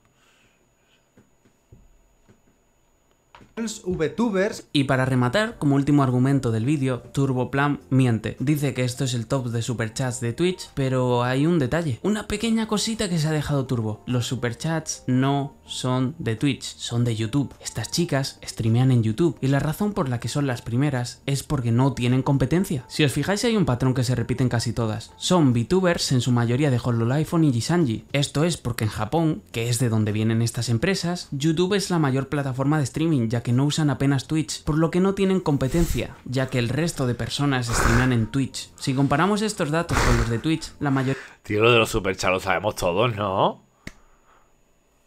Y para rematar, como último argumento del vídeo, Turboplan miente. Dice que esto es el top de superchats de Twitch, pero hay un detalle, una pequeña cosita que se ha dejado Turbo. Los superchats no son de Twitch, son de YouTube. Estas chicas streamean en YouTube y la razón por la que son las primeras es porque no tienen competencia. Si os fijáis hay un patrón que se repite en casi todas. Son VTubers en su mayoría de Hololive y Jisanji. Esto es porque en Japón, que es de donde vienen estas empresas, YouTube es la mayor plataforma de streaming ya que no usan apenas Twitch, por lo que no tienen competencia, ya que el resto de personas streaman en Twitch. Si comparamos estos datos con los de Twitch, la mayoría... Tío, lo de los superchats lo sabemos todos, ¿no? O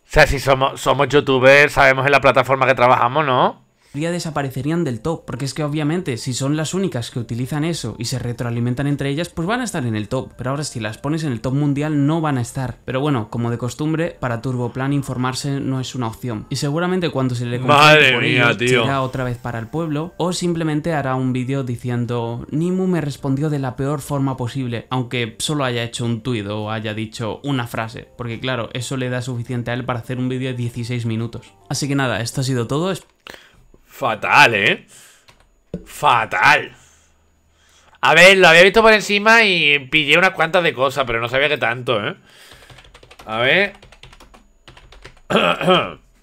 sea, si somos, somos youtubers, sabemos en la plataforma que trabajamos, ¿no? desaparecerían del top, porque es que obviamente si son las únicas que utilizan eso y se retroalimentan entre ellas, pues van a estar en el top, pero ahora si las pones en el top mundial no van a estar. Pero bueno, como de costumbre, para Turboplan informarse no es una opción. Y seguramente cuando se le Madre por ellos, otra vez para el pueblo o simplemente hará un vídeo diciendo Nimu me respondió de la peor forma posible, aunque solo haya hecho un tuit o haya dicho una frase, porque claro, eso le da suficiente a él para hacer un vídeo de 16 minutos. Así que nada, esto ha sido todo. Fatal, ¿eh? Fatal. A ver, lo había visto por encima y pillé unas cuantas de cosas, pero no sabía que tanto, ¿eh? A ver.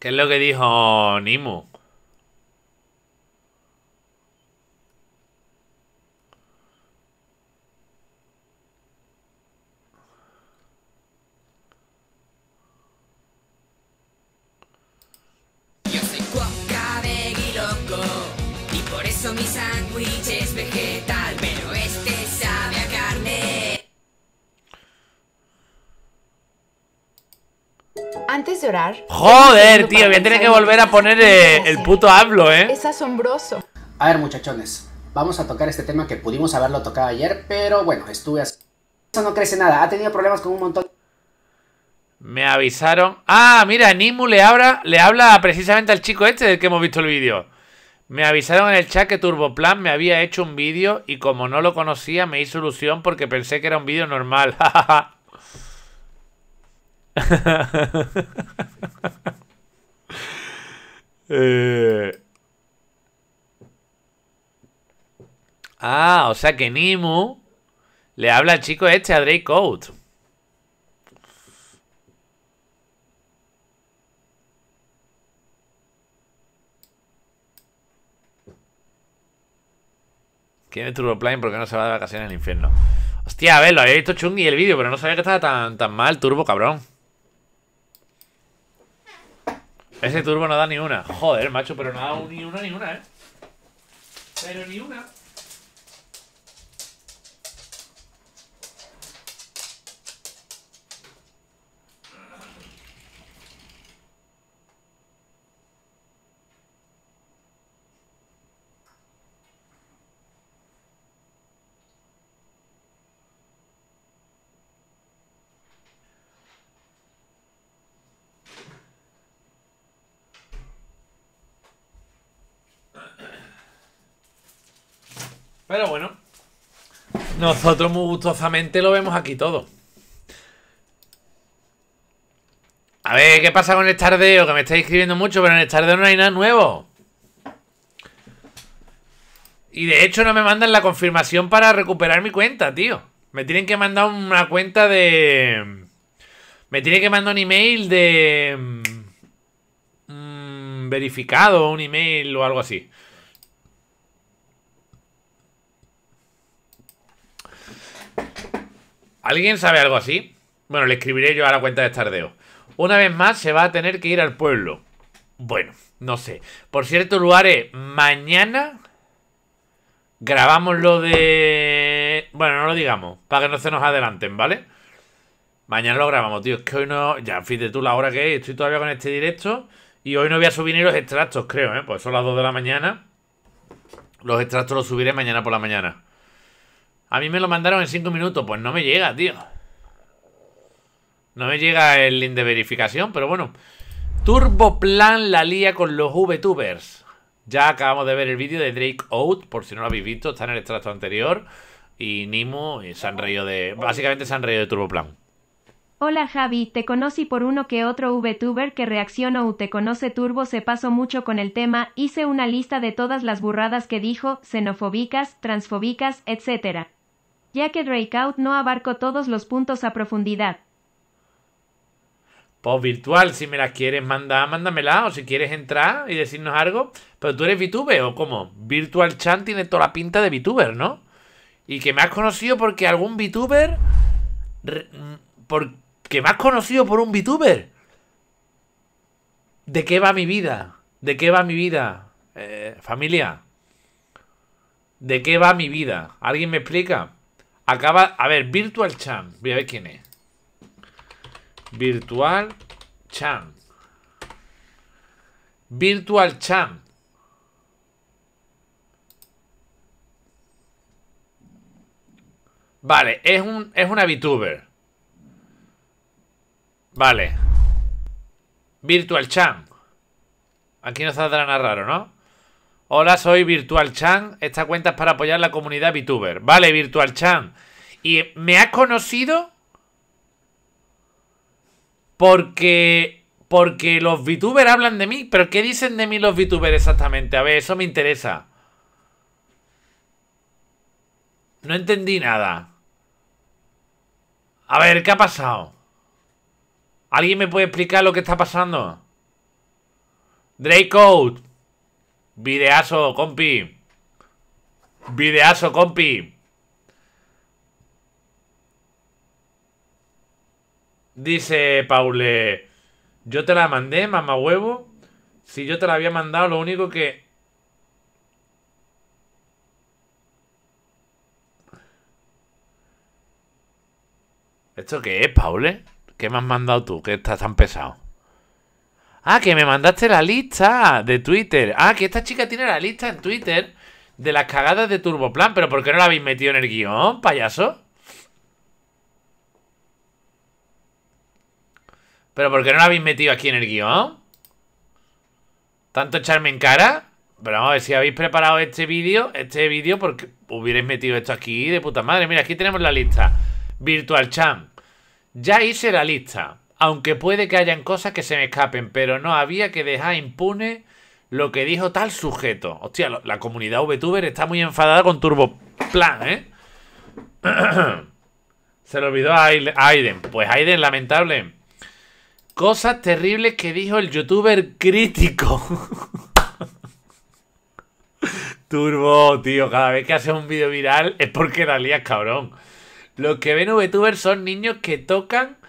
¿Qué es lo que dijo Nimu? Antes de orar. Joder, tío, voy a tener que volver a poner eh, el puto hablo, ¿eh? Es asombroso. A ver, muchachones, vamos a tocar este tema que pudimos haberlo tocado ayer, pero bueno, estuve así. Eso no crece nada, ha tenido problemas con un montón. Me avisaron. Ah, mira, Nimu le habla, le habla precisamente al chico este del que hemos visto el vídeo. Me avisaron en el chat que Turboplan me había hecho un vídeo y como no lo conocía me hizo ilusión porque pensé que era un vídeo normal. Eh. Ah, o sea que Nimu le habla al chico este, a Drake Quiere turbo plane porque no se va de vacaciones el infierno. Hostia, a ver, lo había visto chungi el vídeo, pero no sabía que estaba tan, tan mal, Turbo, cabrón. Ese turbo no da ni una. Joder, macho, pero no da ni una ni una, ¿eh? Pero ni una. Pero bueno, nosotros muy gustosamente lo vemos aquí todo. A ver, ¿qué pasa con el tardeo? Que me estáis escribiendo mucho, pero en el tardeo no hay nada nuevo. Y de hecho no me mandan la confirmación para recuperar mi cuenta, tío. Me tienen que mandar una cuenta de... Me tienen que mandar un email de... Mm, mm, verificado, un email o algo así. ¿Alguien sabe algo así? Bueno, le escribiré yo a la cuenta de tardeo. Una vez más se va a tener que ir al pueblo. Bueno, no sé. Por cierto, Luare, mañana grabamos lo de... Bueno, no lo digamos, para que no se nos adelanten, ¿vale? Mañana lo grabamos, tío. Es que hoy no... Ya, fíjate tú la hora que es. Estoy todavía con este directo. Y hoy no voy a subir ni los extractos, creo, ¿eh? Pues son las 2 de la mañana. Los extractos los subiré mañana por la mañana. A mí me lo mandaron en 5 minutos. Pues no me llega, tío. No me llega el link de verificación, pero bueno. Turboplan la lía con los VTubers. Ya acabamos de ver el vídeo de Drake Out, por si no lo habéis visto, está en el extracto anterior. Y Nimo y eh, se han de. Básicamente se han reído de Turboplan. Hola Javi, te conocí por uno que otro VTuber que reaccionó o uh, te conoce Turbo se pasó mucho con el tema, hice una lista de todas las burradas que dijo, xenofóbicas, transfóbicas, etcétera ya que Drakeout no abarcó todos los puntos a profundidad. Pues virtual, si me la quieres mandar, mándamela. O si quieres entrar y decirnos algo. Pero tú eres VTuber o cómo? Virtual Chan tiene toda la pinta de VTuber, ¿no? Y que me has conocido porque algún VTuber. Mm, porque me has conocido por un VTuber. ¿De qué va mi vida? ¿De qué va mi vida? Eh, familia. ¿De qué va mi vida? ¿Alguien me explica? Acaba... A ver, Virtual Champ. Voy a ver quién es. Virtual Champ. Virtual Champ. Vale, es, un, es una VTuber. Vale. Virtual Champ. Aquí no saldrá nada raro, ¿no? Hola, soy Chan. Esta cuenta es para apoyar la comunidad VTuber. Vale, Virtual Chan. ¿Y me has conocido? Porque. Porque los VTubers hablan de mí. ¿Pero qué dicen de mí los VTubers exactamente? A ver, eso me interesa. No entendí nada. A ver, ¿qué ha pasado? ¿Alguien me puede explicar lo que está pasando? Drake Videazo, compi. Videazo, compi. Dice Paule. Yo te la mandé, mamá huevo. Si yo te la había mandado, lo único que... ¿Esto qué es, Paule? ¿Qué me has mandado tú? ¿Qué estás tan pesado. Ah, que me mandaste la lista de Twitter. Ah, que esta chica tiene la lista en Twitter de las cagadas de Turboplan. Pero ¿por qué no la habéis metido en el guión, payaso? ¿Pero por qué no la habéis metido aquí en el guión? ¿Tanto echarme en cara? Pero vamos a ver, si habéis preparado este vídeo, este vídeo, porque hubierais metido esto aquí de puta madre. Mira, aquí tenemos la lista. Virtual Champ. Ya hice la lista aunque puede que hayan cosas que se me escapen, pero no había que dejar impune lo que dijo tal sujeto. Hostia, la comunidad VTuber está muy enfadada con Turbo Plan, ¿eh? se lo olvidó a Aiden. Pues Aiden, lamentable. Cosas terribles que dijo el youtuber crítico. Turbo, tío, cada vez que haces un vídeo viral es porque la lías, cabrón. Los que ven VTuber son niños que tocan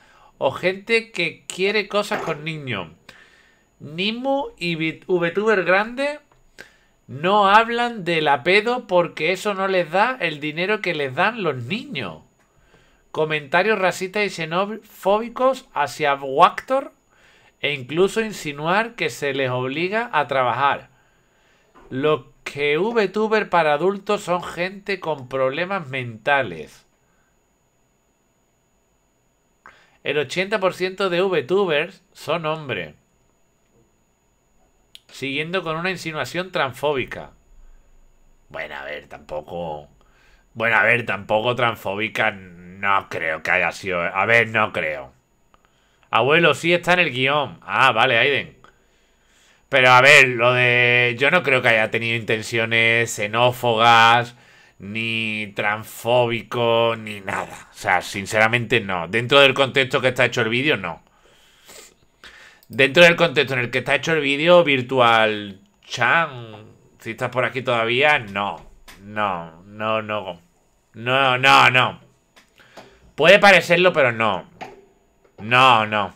o gente que quiere cosas con niños. Nimu y VTuber grande no hablan de la pedo porque eso no les da el dinero que les dan los niños. Comentarios racistas y xenofóbicos hacia Wactor e incluso insinuar que se les obliga a trabajar. Los que VTuber para adultos son gente con problemas mentales. El 80% de VTubers son hombres. Siguiendo con una insinuación transfóbica. Bueno, a ver, tampoco... Bueno, a ver, tampoco transfóbica no creo que haya sido... A ver, no creo. Abuelo, sí está en el guión. Ah, vale, Aiden. Pero a ver, lo de... Yo no creo que haya tenido intenciones xenófobas ni transfóbico, ni nada. O sea, sinceramente no. Dentro del contexto que está hecho el vídeo, no. Dentro del contexto en el que está hecho el vídeo, Virtual Chan, si estás por aquí todavía, no. No, no, no. No, no, no. Puede parecerlo, pero no. No, no.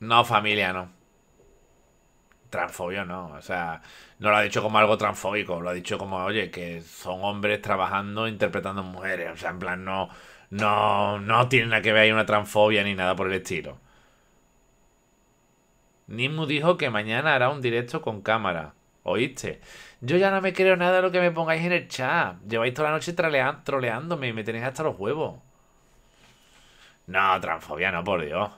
No, familia, no. Transfobio no, o sea no lo ha dicho como algo transfóbico, lo ha dicho como, oye, que son hombres trabajando interpretando mujeres. O sea, en plan, no, no, no tiene nada que ver ahí una transfobia ni nada por el estilo. Nismu dijo que mañana hará un directo con cámara. ¿Oíste? Yo ya no me creo nada de lo que me pongáis en el chat. Lleváis toda la noche troleándome y me tenéis hasta los huevos. No, transfobia no, por Dios.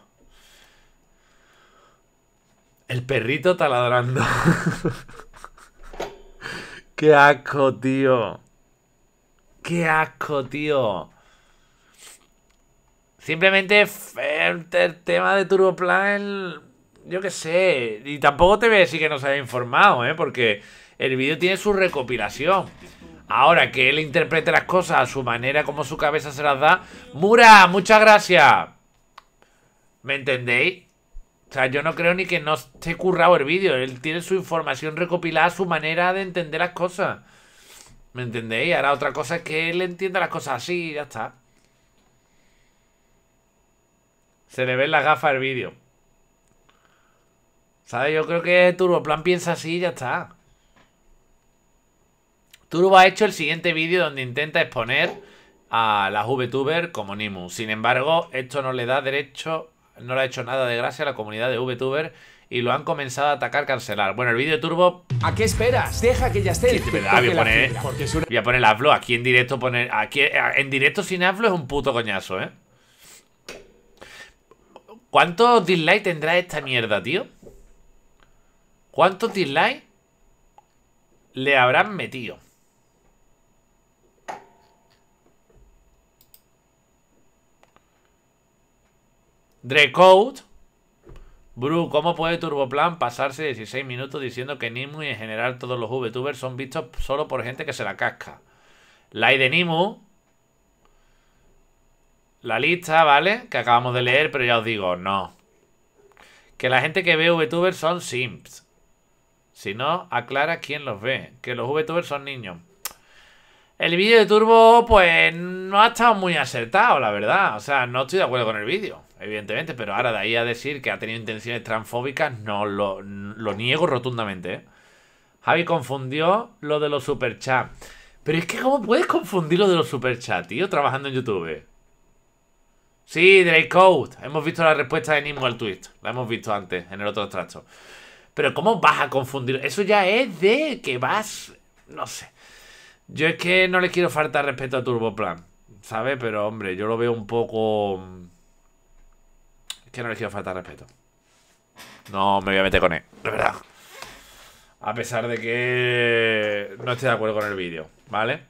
El perrito taladrando. Qué asco, tío. Qué asco, tío. Simplemente el tema de Turbo Plan yo qué sé. Y tampoco te voy a decir que nos haya informado, ¿eh? Porque el vídeo tiene su recopilación. Ahora que él interpreta las cosas a su manera, como su cabeza se las da. Mura, muchas gracias. ¿Me entendéis? O sea, yo no creo ni que no esté currado el vídeo. Él tiene su información recopilada, su manera de entender las cosas. ¿Me entendéis? Ahora otra cosa es que él entienda las cosas así y ya está. Se le ven las gafas el vídeo. ¿Sabes? Yo creo que Turboplan piensa así y ya está. Turbo ha hecho el siguiente vídeo donde intenta exponer a la VTuber como Nimu. Sin embargo, esto no le da derecho no le ha hecho nada de gracia a la comunidad de VTuber y lo han comenzado a atacar, cancelar. Bueno, el vídeo Turbo... ¿A qué esperas? Deja que ya esté. voy, a poner, el Aflo. Aquí en directo poner... Aquí, eh, en directo sin Aflo es un puto coñazo, ¿eh? ¿Cuántos dislikes tendrá esta mierda, tío? ¿Cuántos dislike le habrán metido? Drecoat. Bru, ¿cómo puede Turboplan pasarse 16 minutos diciendo que Nimu y en general todos los VTubers son vistos solo por gente que se la casca? La de La lista, ¿vale? Que acabamos de leer, pero ya os digo, no. Que la gente que ve VTubers son simps. Si no, aclara quién los ve. Que los VTubers son niños. El vídeo de Turbo, pues, no ha estado muy acertado, la verdad. O sea, no estoy de acuerdo con el vídeo evidentemente, pero ahora de ahí a decir que ha tenido intenciones transfóbicas, no lo, lo niego rotundamente. ¿eh? Javi confundió lo de los superchats. Pero es que, ¿cómo puedes confundir lo de los superchats, tío, trabajando en YouTube? Sí, Drake Code. Hemos visto la respuesta de Nimble al twist La hemos visto antes, en el otro extracto. Pero, ¿cómo vas a confundir? Eso ya es de que vas. No sé. Yo es que no le quiero faltar respeto a Turboplan, ¿sabes? Pero, hombre, yo lo veo un poco que no les quiero faltar respeto. No me voy a meter con él, de verdad. A pesar de que no esté de acuerdo con el vídeo, ¿vale?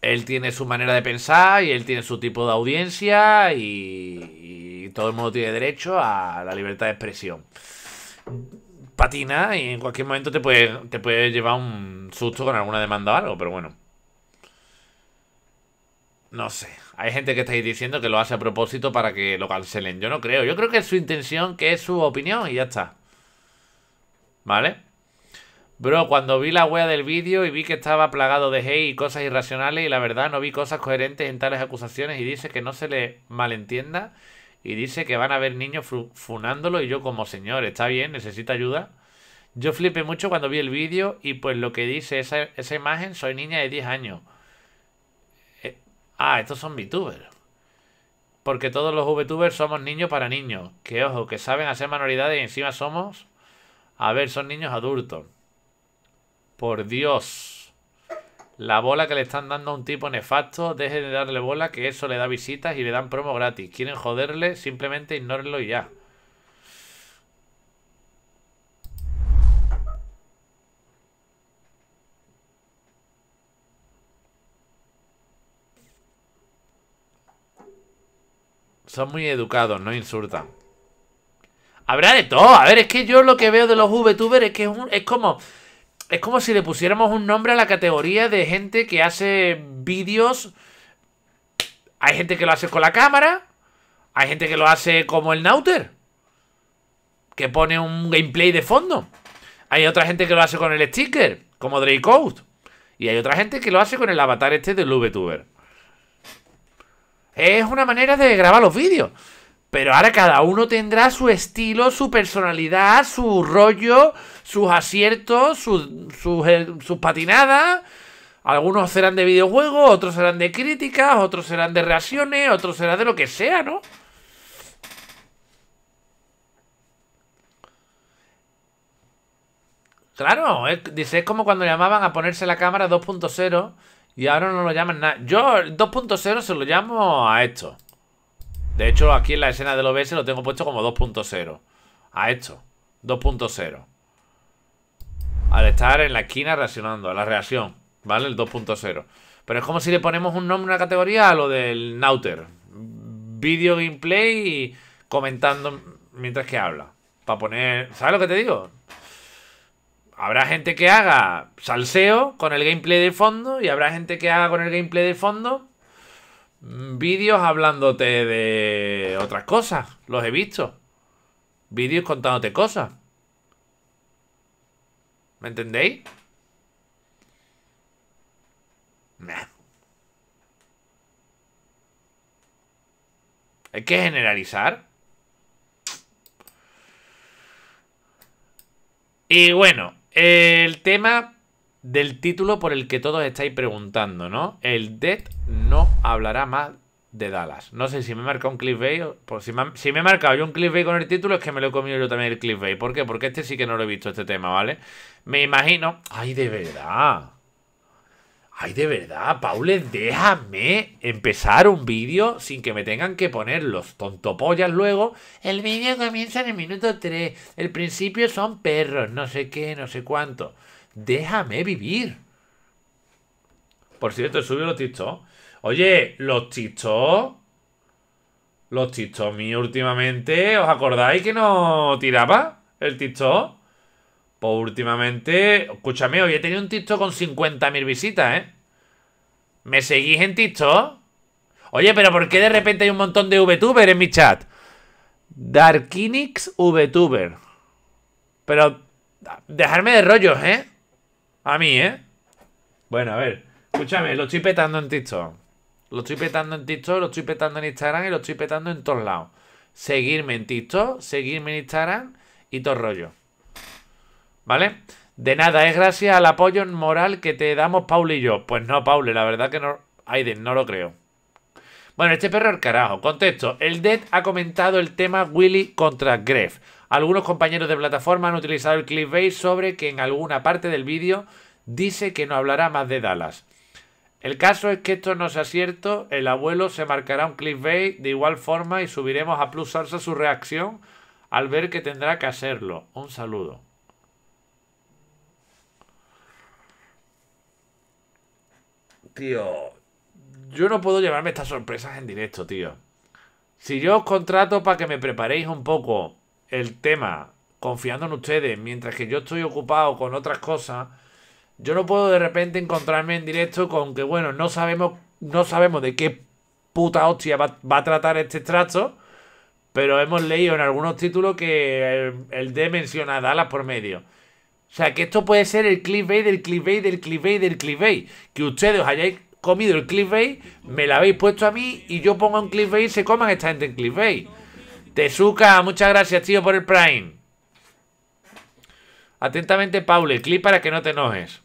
Él tiene su manera de pensar y él tiene su tipo de audiencia y, y todo el mundo tiene derecho a la libertad de expresión. Patina y en cualquier momento te puede, te puede llevar un susto con alguna demanda o algo, pero bueno. No sé. Hay gente que estáis diciendo que lo hace a propósito para que lo cancelen. Yo no creo. Yo creo que es su intención, que es su opinión y ya está. ¿Vale? Bro, cuando vi la wea del vídeo y vi que estaba plagado de hate y cosas irracionales y la verdad no vi cosas coherentes en tales acusaciones y dice que no se le malentienda y dice que van a haber niños funándolo y yo como señor, está bien, necesita ayuda. Yo flipé mucho cuando vi el vídeo y pues lo que dice esa, esa imagen, soy niña de 10 años. Ah, estos son VTubers. Porque todos los VTubers somos niños para niños. Que ojo, que saben hacer manualidades y encima somos... A ver, son niños adultos. Por Dios. La bola que le están dando a un tipo nefasto, dejen de darle bola, que eso le da visitas y le dan promo gratis. Quieren joderle, simplemente ignórenlo y ya. Son muy educados, no insultan. Habrá de todo. A ver, es que yo lo que veo de los VTubers es que es, como... Es como si le pusiéramos un nombre a la categoría de gente que hace vídeos. Hay gente que lo hace con la cámara. Hay gente que lo hace como el Nauter. Que pone un gameplay de fondo. Hay otra gente que lo hace con el sticker, como Drake Y hay otra gente que lo hace con el avatar este del VTuber. Es una manera de grabar los vídeos. Pero ahora cada uno tendrá su estilo, su personalidad, su rollo, sus aciertos, eh, sus, patinadas. Algunos serán de videojuegos, otros serán de críticas, otros serán de reacciones, otros serán de lo que sea, ¿no? Claro, dice, es como cuando llamaban a ponerse la cámara 2.0 y ahora no lo llaman nada. Yo 2.0 se lo llamo a esto. De hecho, aquí en la escena del OBS lo tengo puesto como 2.0. A esto. 2.0. Al estar en la esquina reaccionando, a la reacción. ¿Vale? El 2.0. Pero es como si le ponemos un nombre, una categoría a lo del Nauter. Video gameplay y comentando mientras que habla. Para poner... ¿Sabes lo que te digo? habrá gente que haga salseo con el gameplay de fondo y habrá gente que haga con el gameplay de fondo mm, vídeos hablándote de otras cosas. Los he visto. Vídeos contándote cosas. ¿Me entendéis? Nah. Hay que generalizar. Y bueno, el tema del título por el que todos estáis preguntando, ¿no? El Dead no hablará más de Dallas. No sé si me he marcado un clickbait. o si, me, he marcado yo un clickbait con el título, es que me lo he comido yo también el clickbait. ¿Por qué? Porque este sí que no lo he visto, este tema, ¿vale? Me imagino. Ay, de verdad. Ay, de verdad, Paule, déjame empezar un vídeo sin que me tengan que poner los tontopollas luego. El vídeo comienza en el minuto 3. El principio son perros, no sé qué, no sé cuánto. Déjame vivir. Por cierto, subió los TikTok. Oye, los TikTok. Los TikTok míos últimamente. ¿Os acordáis que no tiraba el TikTok? O pues últimamente, escúchame, hoy he tenido un TikTok con 50.000 visitas, ¿eh? ¿Me seguís en TikTok? Oye, pero ¿por qué de repente hay un montón de VTuber en mi chat? Darkinix VTuber. Pero dejarme de rollos, ¿eh? A mí, ¿eh? Bueno, a ver. Escúchame, lo estoy petando en TikTok. Lo estoy petando en TikTok, lo estoy petando en Instagram y lo estoy petando en todos lados. Seguirme en TikTok, seguirme en Instagram y todo rollo. ¿Vale? De nada, es gracias al apoyo moral que te damos Paul y yo. Pues no, Paul, la verdad que no. Aiden, no lo creo. Bueno, este perro al carajo. Contexto. El Dead ha comentado el tema Willy contra Greff. Algunos compañeros de plataforma han utilizado el clickbait sobre que en alguna parte del vídeo dice que no hablará más de Dallas. El caso es que esto no sea cierto. El abuelo se marcará un clickbait de igual forma y subiremos a Plus su reacción al ver que tendrá que hacerlo. Un saludo. tío, yo no puedo llevarme estas sorpresas en directo, tío. Si yo os contrato para que me preparéis un poco el tema, confiando en ustedes, mientras que yo estoy ocupado con otras cosas, yo no puedo de repente encontrarme en directo con que, bueno, no sabemos, no sabemos de qué puta hostia va, a tratar este trato, pero hemos leído en algunos títulos que el, de D menciona a Dallas por medio. O sea, que esto puede ser el clickbait del clickbait del clickbait del clickbait. Que ustedes os hayáis comido el clickbait, me lo habéis puesto a mí y yo pongo un clickbait y se coman esta gente en clickbait. Tezuka, muchas gracias, tío, por el Prime. Atentamente, el clip para que no te enojes.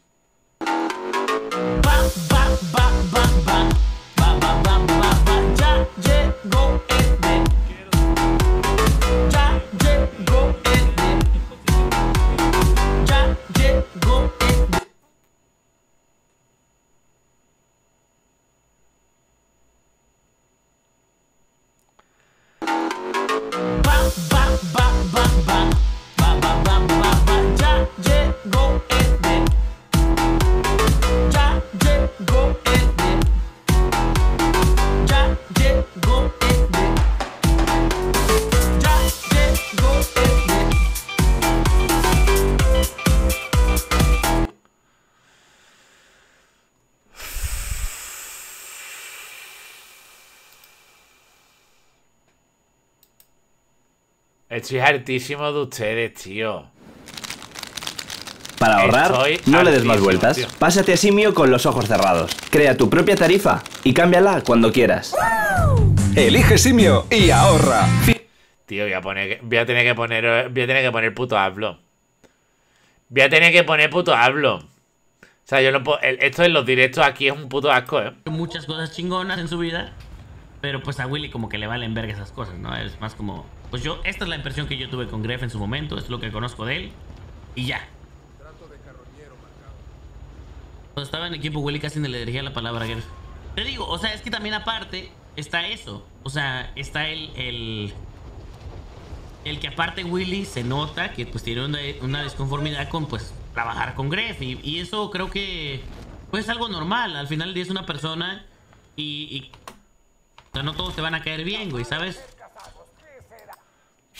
Estoy hartísimo de ustedes, tío. Para ahorrar, no le des más vueltas. Pásate a Simio con los ojos cerrados. Crea tu propia tarifa y cámbiala cuando quieras. Elige Simio y ahorra. Tío, voy a, poner, voy a tener que poner voy a tener que poner puto hablo. Voy a tener que poner puto hablo. O sea, yo no puedo, esto en los directos aquí es un puto asco, ¿eh? Muchas cosas chingonas en su vida, pero pues a Willy como que le valen verga esas cosas, ¿no? Es más como pues yo, esta es la impresión que yo tuve con Greff en su momento, es lo que conozco de él. Y ya. Cuando estaba en equipo Willy casi no le dirigía la palabra a Greff. Te digo, o sea, es que también aparte está eso. O sea, está el... el el que aparte Willy se nota que pues tiene una, una desconformidad con pues trabajar con Greff y, eso creo que pues es algo normal, al final él es una persona y, y o sea, no todos te van a caer bien, güey, ¿sabes?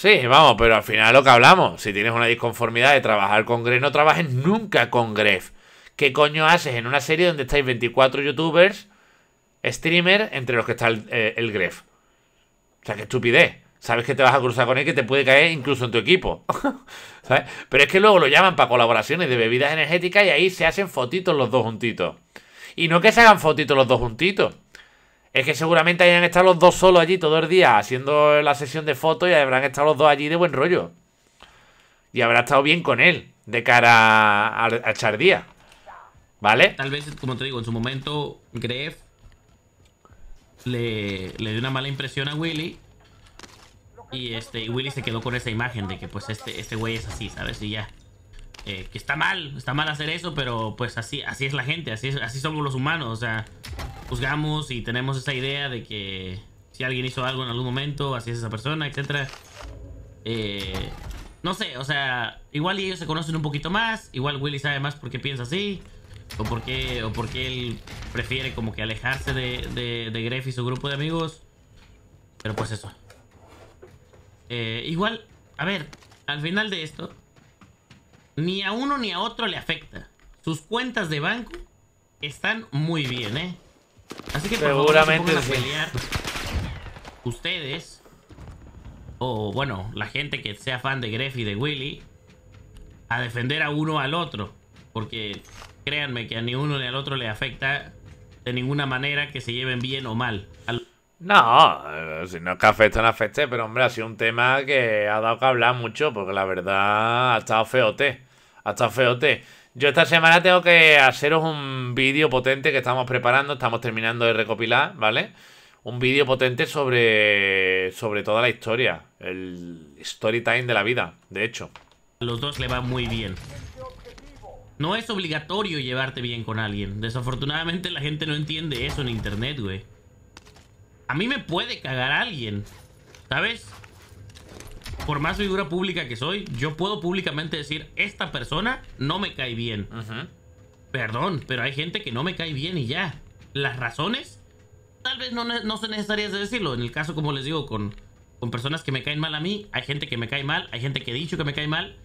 Sí, vamos, pero al final lo que hablamos, si tienes una disconformidad de trabajar con Gref, no trabajes nunca con Gref. ¿Qué coño haces en una serie donde estáis 24 youtubers, streamer, entre los que está eh, el, Gref? O sea, qué estupidez. Sabes que te vas a cruzar con él, que te puede caer incluso en tu equipo. Pero es que luego lo llaman para colaboraciones de bebidas energéticas y ahí se hacen fotitos los dos juntitos. Y no que se hagan fotitos los dos juntitos. Es que seguramente hayan estado los dos solos allí todo el día haciendo la sesión de fotos y habrán estado los dos allí de buen rollo. Y habrá estado bien con él de cara a, Chardía. ¿Vale? Tal vez, como te digo, en su momento Gref le, le dio una mala impresión a Willy. Y este Willy se quedó con esa imagen de que pues este, este güey es así, ¿sabes? Y ya. Eh, que está mal, está mal hacer eso, pero pues así, así es la gente, así, así somos los humanos, o sea, juzgamos y tenemos esa idea de que si alguien hizo algo en algún momento, así es esa persona, etc eh, no sé, o sea, igual ellos se conocen un poquito más, igual Willy sabe más por qué piensa así, o por qué, o él prefiere como que alejarse de, de, y su grupo de amigos, pero pues eso. Eh, igual, a ver, al final de esto, ni a uno ni a otro le afecta. Sus cuentas de banco están muy bien, ¿eh? Así que por Seguramente pelear. Ustedes. O bueno, la gente que sea fan de Greffy y de Willy. A defender a uno al otro. Porque créanme que a ni uno ni al otro le afecta de ninguna manera que se lleven bien o mal. No, eh, si no es que afecte, no afecte, pero hombre, ha sido un tema que ha dado que hablar mucho, porque la verdad ha estado feote hasta feote. Yo esta semana tengo que haceros un vídeo potente que estamos preparando, estamos terminando de recopilar, ¿vale? Un vídeo potente sobre, sobre toda la historia, el story time de la vida, de hecho. A los dos le va muy bien. No es obligatorio llevarte bien con alguien. Desafortunadamente la gente no entiende eso en internet, güey. A mí me puede cagar alguien, ¿sabes? por más figura pública que soy, yo puedo públicamente decir, esta persona no me cae bien. Perdón, pero hay gente que no me cae bien y ya. Las razones, tal vez no, no son necesarias de decirlo. En el caso, como les digo, con, con personas que me caen mal a mí, hay gente que me cae mal, hay gente que he dicho que me cae mal,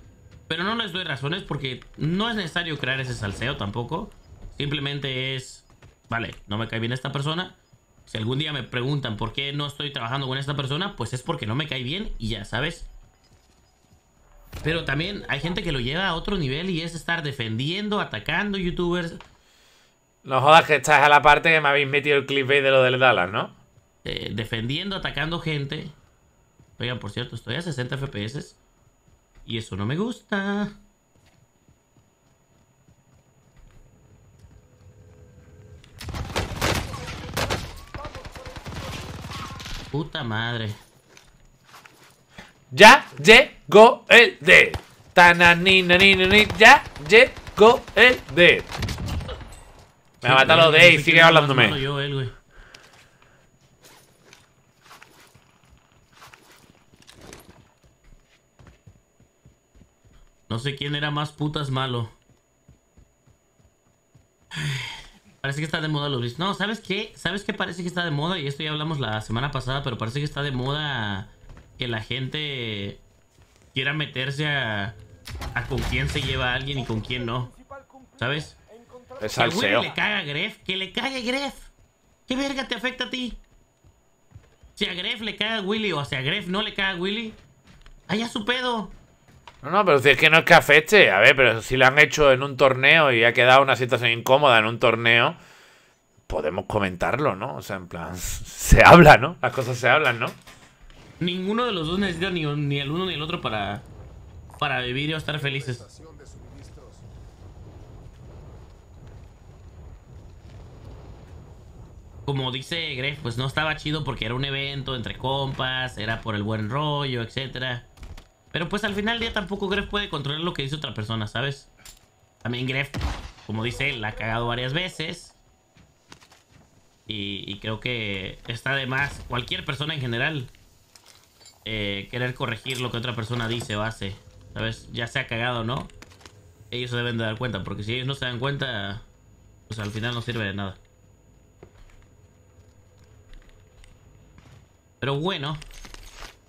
pero no les doy razones porque no es necesario crear ese salseo tampoco. Simplemente es, vale, no me cae bien esta persona, si algún día me preguntan por qué no estoy trabajando con esta persona, pues es porque no me cae bien y ya, ¿sabes? Pero también hay gente que lo lleva a otro nivel y es estar defendiendo, atacando youtubers. No jodas que estás a la parte que me habéis metido el clip de lo del Dallas, ¿no? Eh, defendiendo, atacando gente. Oigan, por cierto, estoy a 60 FPS. Y eso no me gusta. puta madre. Ya llegó el de. Tananina, ya llegó el de. Me ha a los de y sigue hablándome. No sé quién era más putas malo. Parece que está de moda Luis. No, ¿sabes qué? ¿Sabes qué parece que está de moda? Y esto ya hablamos la semana pasada, pero parece que está de moda que la gente quiera meterse a, a con quién se lleva a alguien y con quién no. ¿Sabes? Es Que le caga a Gref, que le cague Gref. ¿Qué verga te afecta a ti? Si a Gref le caga a Willy o si a Gref no le caga a Willy, allá su pedo. No, no, pero si es que no es que afecte. A ver, pero si lo han hecho en un torneo y ha quedado una situación incómoda en un torneo, podemos comentarlo, ¿no? O sea, en plan, se habla, ¿no? Las cosas se hablan, ¿no? Ninguno de los dos necesita ni, el uno ni el otro para, para vivir y estar felices. Como dice Greg, pues no estaba chido porque era un evento entre compas, era por el buen rollo, etcétera. Pero pues al final ya día tampoco Gref puede controlar lo que dice otra persona, ¿sabes? También Gref, como dice la ha cagado varias veces. Y, creo que está de más cualquier persona en general eh, querer corregir lo que otra persona dice o hace. ¿Sabes? Ya se ha cagado, ¿no? Ellos se deben de dar cuenta, porque si ellos no se dan cuenta, pues al final no sirve de nada. Pero bueno.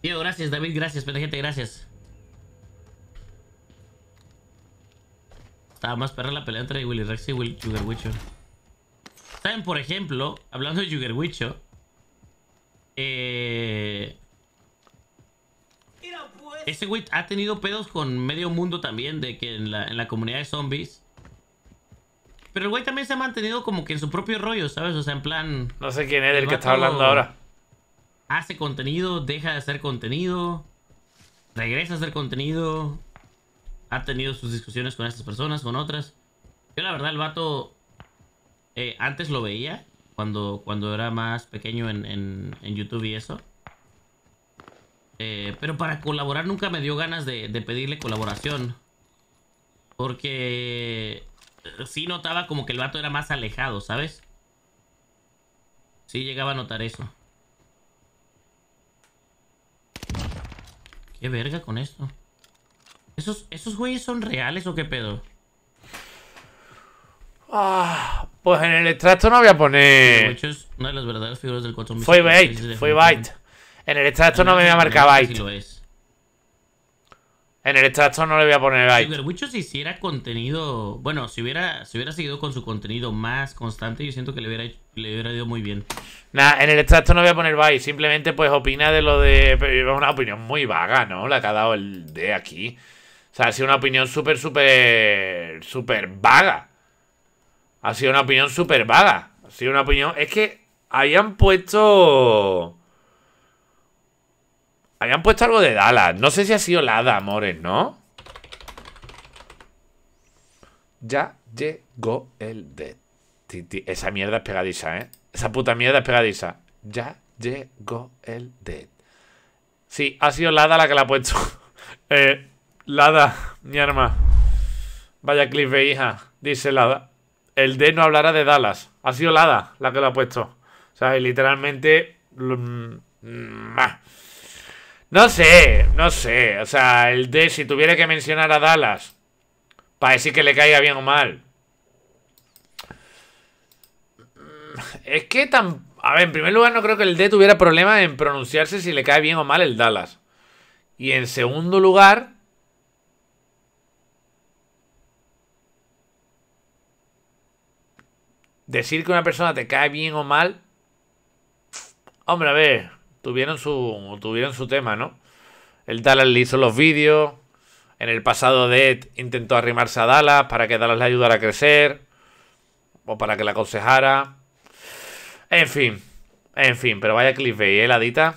Diego, gracias, David, gracias, gente, gracias. Estaba más perra la pelea entre Willy Rex y Sugar ¿Saben, por ejemplo, hablando de Sugar eh, Ese güey ha tenido pedos con medio mundo también, de que en la, comunidad de zombies. Pero el güey también se ha mantenido como que en su propio rollo, ¿sabes? O sea, en plan... No sé quién es el que está hablando ahora. Hace contenido, deja de hacer contenido, regresa a hacer contenido ha tenido sus discusiones con estas personas, con otras. Yo la verdad el vato eh, antes lo veía cuando, cuando era más pequeño en, YouTube y eso. Eh, pero para colaborar nunca me dio ganas de, de pedirle colaboración. Porque eh, sí notaba como que el vato era más alejado, ¿sabes? Sí llegaba a notar eso. ¿Qué verga con esto? ¿Esos, ¿Esos güeyes son reales o qué pedo? Ah, pues en el extracto no voy a poner. Fue Byte, fue Byte. En el extracto no me voy a marcar Byte. en el extracto no le voy a poner Byte. Si hiciera contenido. Bueno, si hubiera, si hubiera seguido con su contenido más constante, yo siento que le hubiera, le hubiera ido muy bien. Nada, en el extracto no voy a poner Byte. Simplemente, pues opina de lo de. Es una opinión muy vaga, ¿no? La que ha dado el de aquí. O sea, ha sido una opinión súper, súper, súper vaga. Ha sido una opinión súper vaga. Ha sido una opinión... Es que habían puesto... Habían puesto algo de Dallas. No sé si ha sido Lada, amores, ¿no? Ya llegó el Dead. Esa mierda es pegadiza, ¿eh? Esa puta mierda es pegadiza. Ya llegó el dead. Sí, ha sido Lada la que la ha puesto. eh, Lada, mi arma. Vaya clip de hija, dice Lada. El D no hablará de Dallas. Ha sido Lada la que lo ha puesto. O sea, literalmente... Mm, mm, ah. No sé, no sé. O sea, el D, si tuviera que mencionar a Dallas, para decir que le caiga bien o mal. Mm, es que tan... A ver, en primer lugar no creo que el D tuviera problema en pronunciarse si le cae bien o mal el Dallas. Y en segundo lugar, Decir que una persona te cae bien o mal. Hombre, a ver, tuvieron su, tuvieron su tema, ¿no? El Dallas le hizo los vídeos. En el pasado de intentó arrimarse a Dallas para que Dallas le ayudara a crecer. O para que le aconsejara. En fin. En fin, pero vaya clip ¿eh, ladita?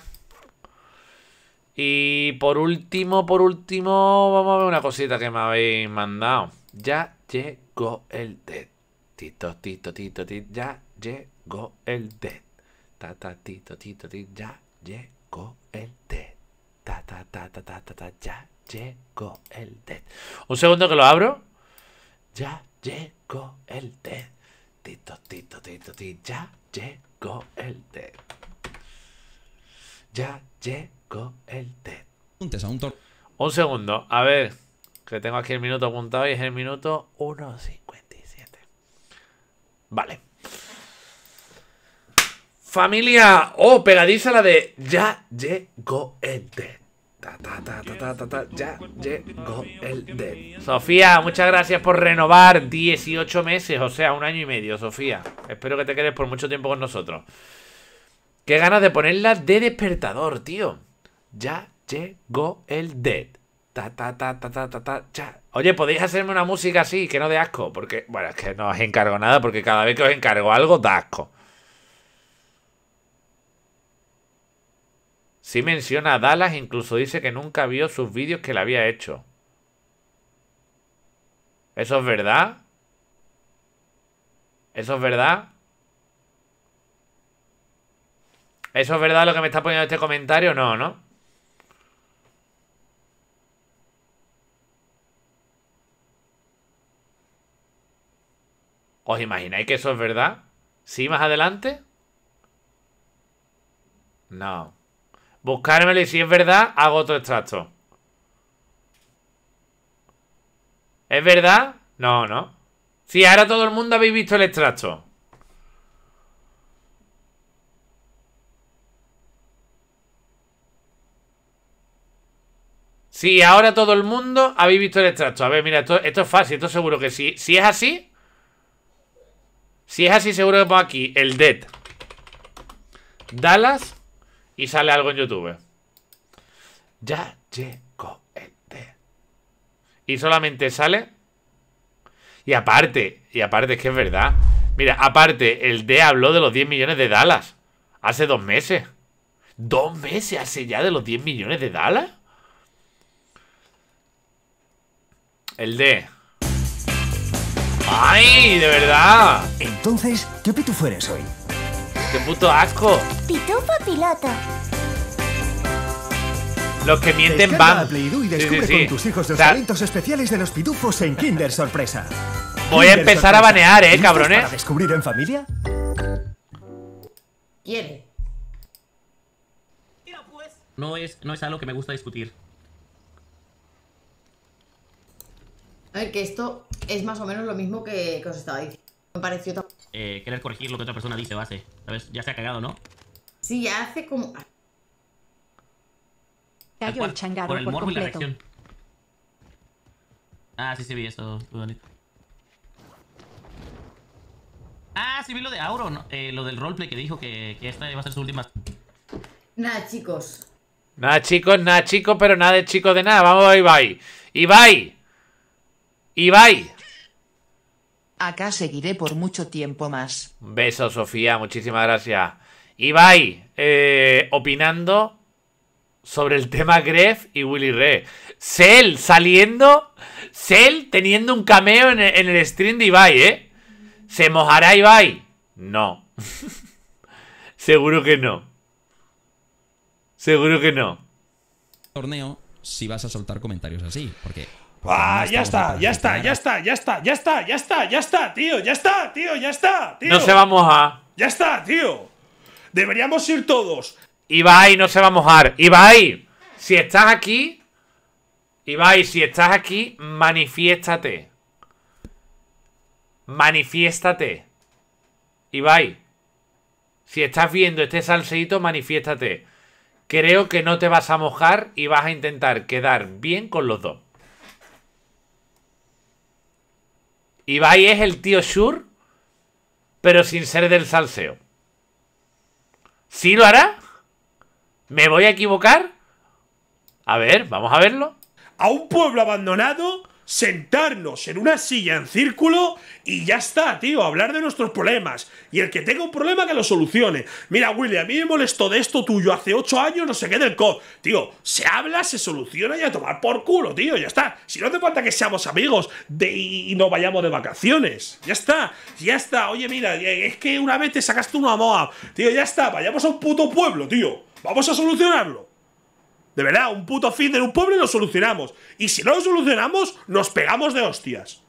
Y por último, por último, vamos a ver una cosita que me habéis mandado. Ya llegó el dead. Tito, tito, tito, tito, ya llegó el dead. Ta, ta, tito, tito, tito, ya llegó el dead. Ta, ta, ta, ta, ta, ta, ya llegó el dead. Un segundo que lo abro. Ya llegó el dead. Tito, tito, tito, tito, ya llegó el dead. Ya llegó el dead. Un segundo, a ver, que tengo aquí el minuto apuntado y es el minuto 1, sí. Vale. Familia. Oh, pegadiza la de Ya llegó el Dead! ¡Ta, Ta, ta, ta, ta, ta, ta, Ya llegó el Dead! Sofía, muchas gracias por renovar 18 meses, o sea, un año y medio, Sofía. Espero que te quedes por mucho tiempo con nosotros. Qué ganas de ponerla de despertador, tío. Ya llegó el dead. Oye, podéis hacerme una música así, que no de asco. Porque, bueno, es que no os encargo nada, porque cada vez que os encargo algo, da asco. Sí menciona a Dallas, incluso dice que nunca vio sus vídeos que le había hecho. ¿Eso es verdad? ¿Eso es verdad? ¿Eso es verdad lo que me está poniendo este comentario? No, ¿no? ¿Os imagináis que eso es verdad? ¿Sí más adelante? No. Buscármelo y si es verdad, hago otro extracto. ¿Es verdad? No, no. Si ahora todo el mundo habéis visto el extracto. Si ahora todo el mundo habéis visto el extracto. A ver, mira, esto, esto es fácil, esto seguro que sí. Si es así, si es así, seguro que pongo aquí el Dead Dallas y sale algo en YouTube. Ya llegó el Y solamente sale. Y aparte, y aparte, es que es verdad. Mira, aparte, el D habló de los 10 millones de Dallas. Hace dos meses. ¿Dos meses hace ya de los 10 millones de Dallas? El D. ¡Ay, de verdad! Entonces, ¿qué pitufo eres hoy? ¡Qué puto asco! Pitufo piloto. Los que mienten van. y descubre con tus hijos los talentos especiales de los pitufos en Kinder Sorpresa. Voy a empezar a banear, eh, cabrones. descubrir en familia? ¿Quiere? No es, no es algo que me gusta discutir. A ver, que esto es más o menos lo mismo que, os estaba diciendo. Me pareció tan... Eh, querer corregir lo que otra persona dice base. ¿Sabes? Ya se ha cagado, ¿no? Sí, ya hace como... Cayó el por el por morbo y la Ah, sí, sí vi eso. Muy bonito. Ah, sí vi lo de Auro, ¿no? eh, lo del roleplay que dijo que, que esta iba a ser su última... Nada, chicos. Nada, chicos, nada, chicos, pero nada de chicos de nada. Vamos, y bye Ibai. Acá seguiré por mucho tiempo más. beso, Sofía. Muchísimas gracias. Ibai, eh, opinando sobre el tema Gref y Willy Re. Cell saliendo. Cell teniendo un cameo en el, stream de Ibai, ¿eh? ¿Se mojará Ibai? No. Seguro que no. Seguro que no. Torneo, si vas a soltar comentarios así, porque pues ah, ya está, ya está, ¿eh? ya está, ya está, ya está, ya está, ya está, tío, ya está, tío, ya está, tío. No se va a mojar. Ya está, tío. Deberíamos ir todos. Ibai, no se va a mojar. Ibai, si estás aquí, Ibai, si estás aquí, manifiéstate. Manifiéstate. Ibai, si estás viendo este salseíto, manifiéstate. Creo que no te vas a mojar y vas a intentar quedar bien con los dos. Ibai es el tío Shur, pero sin ser del salseo. ¿Sí lo hará? ¿Me voy a equivocar? A ver, vamos a verlo. A un pueblo abandonado sentarnos en una silla en círculo y ya está, tío, hablar de nuestros problemas. Y el que tenga un problema que lo solucione. Mira, Willy, a mí me molestó de esto tuyo hace ocho años, no sé qué del COD. Tío, se habla, se soluciona y a tomar por culo, tío, ya está. Si no hace falta que seamos amigos de, y, no vayamos de vacaciones. Ya está, ya está. Oye, mira, eh, es que una vez te sacaste una MOA. Tío, ya está, vayamos a un puto pueblo, tío. Vamos a solucionarlo. De verdad, un puto fin de un pobre lo solucionamos. Y si no lo solucionamos, nos pegamos de hostias.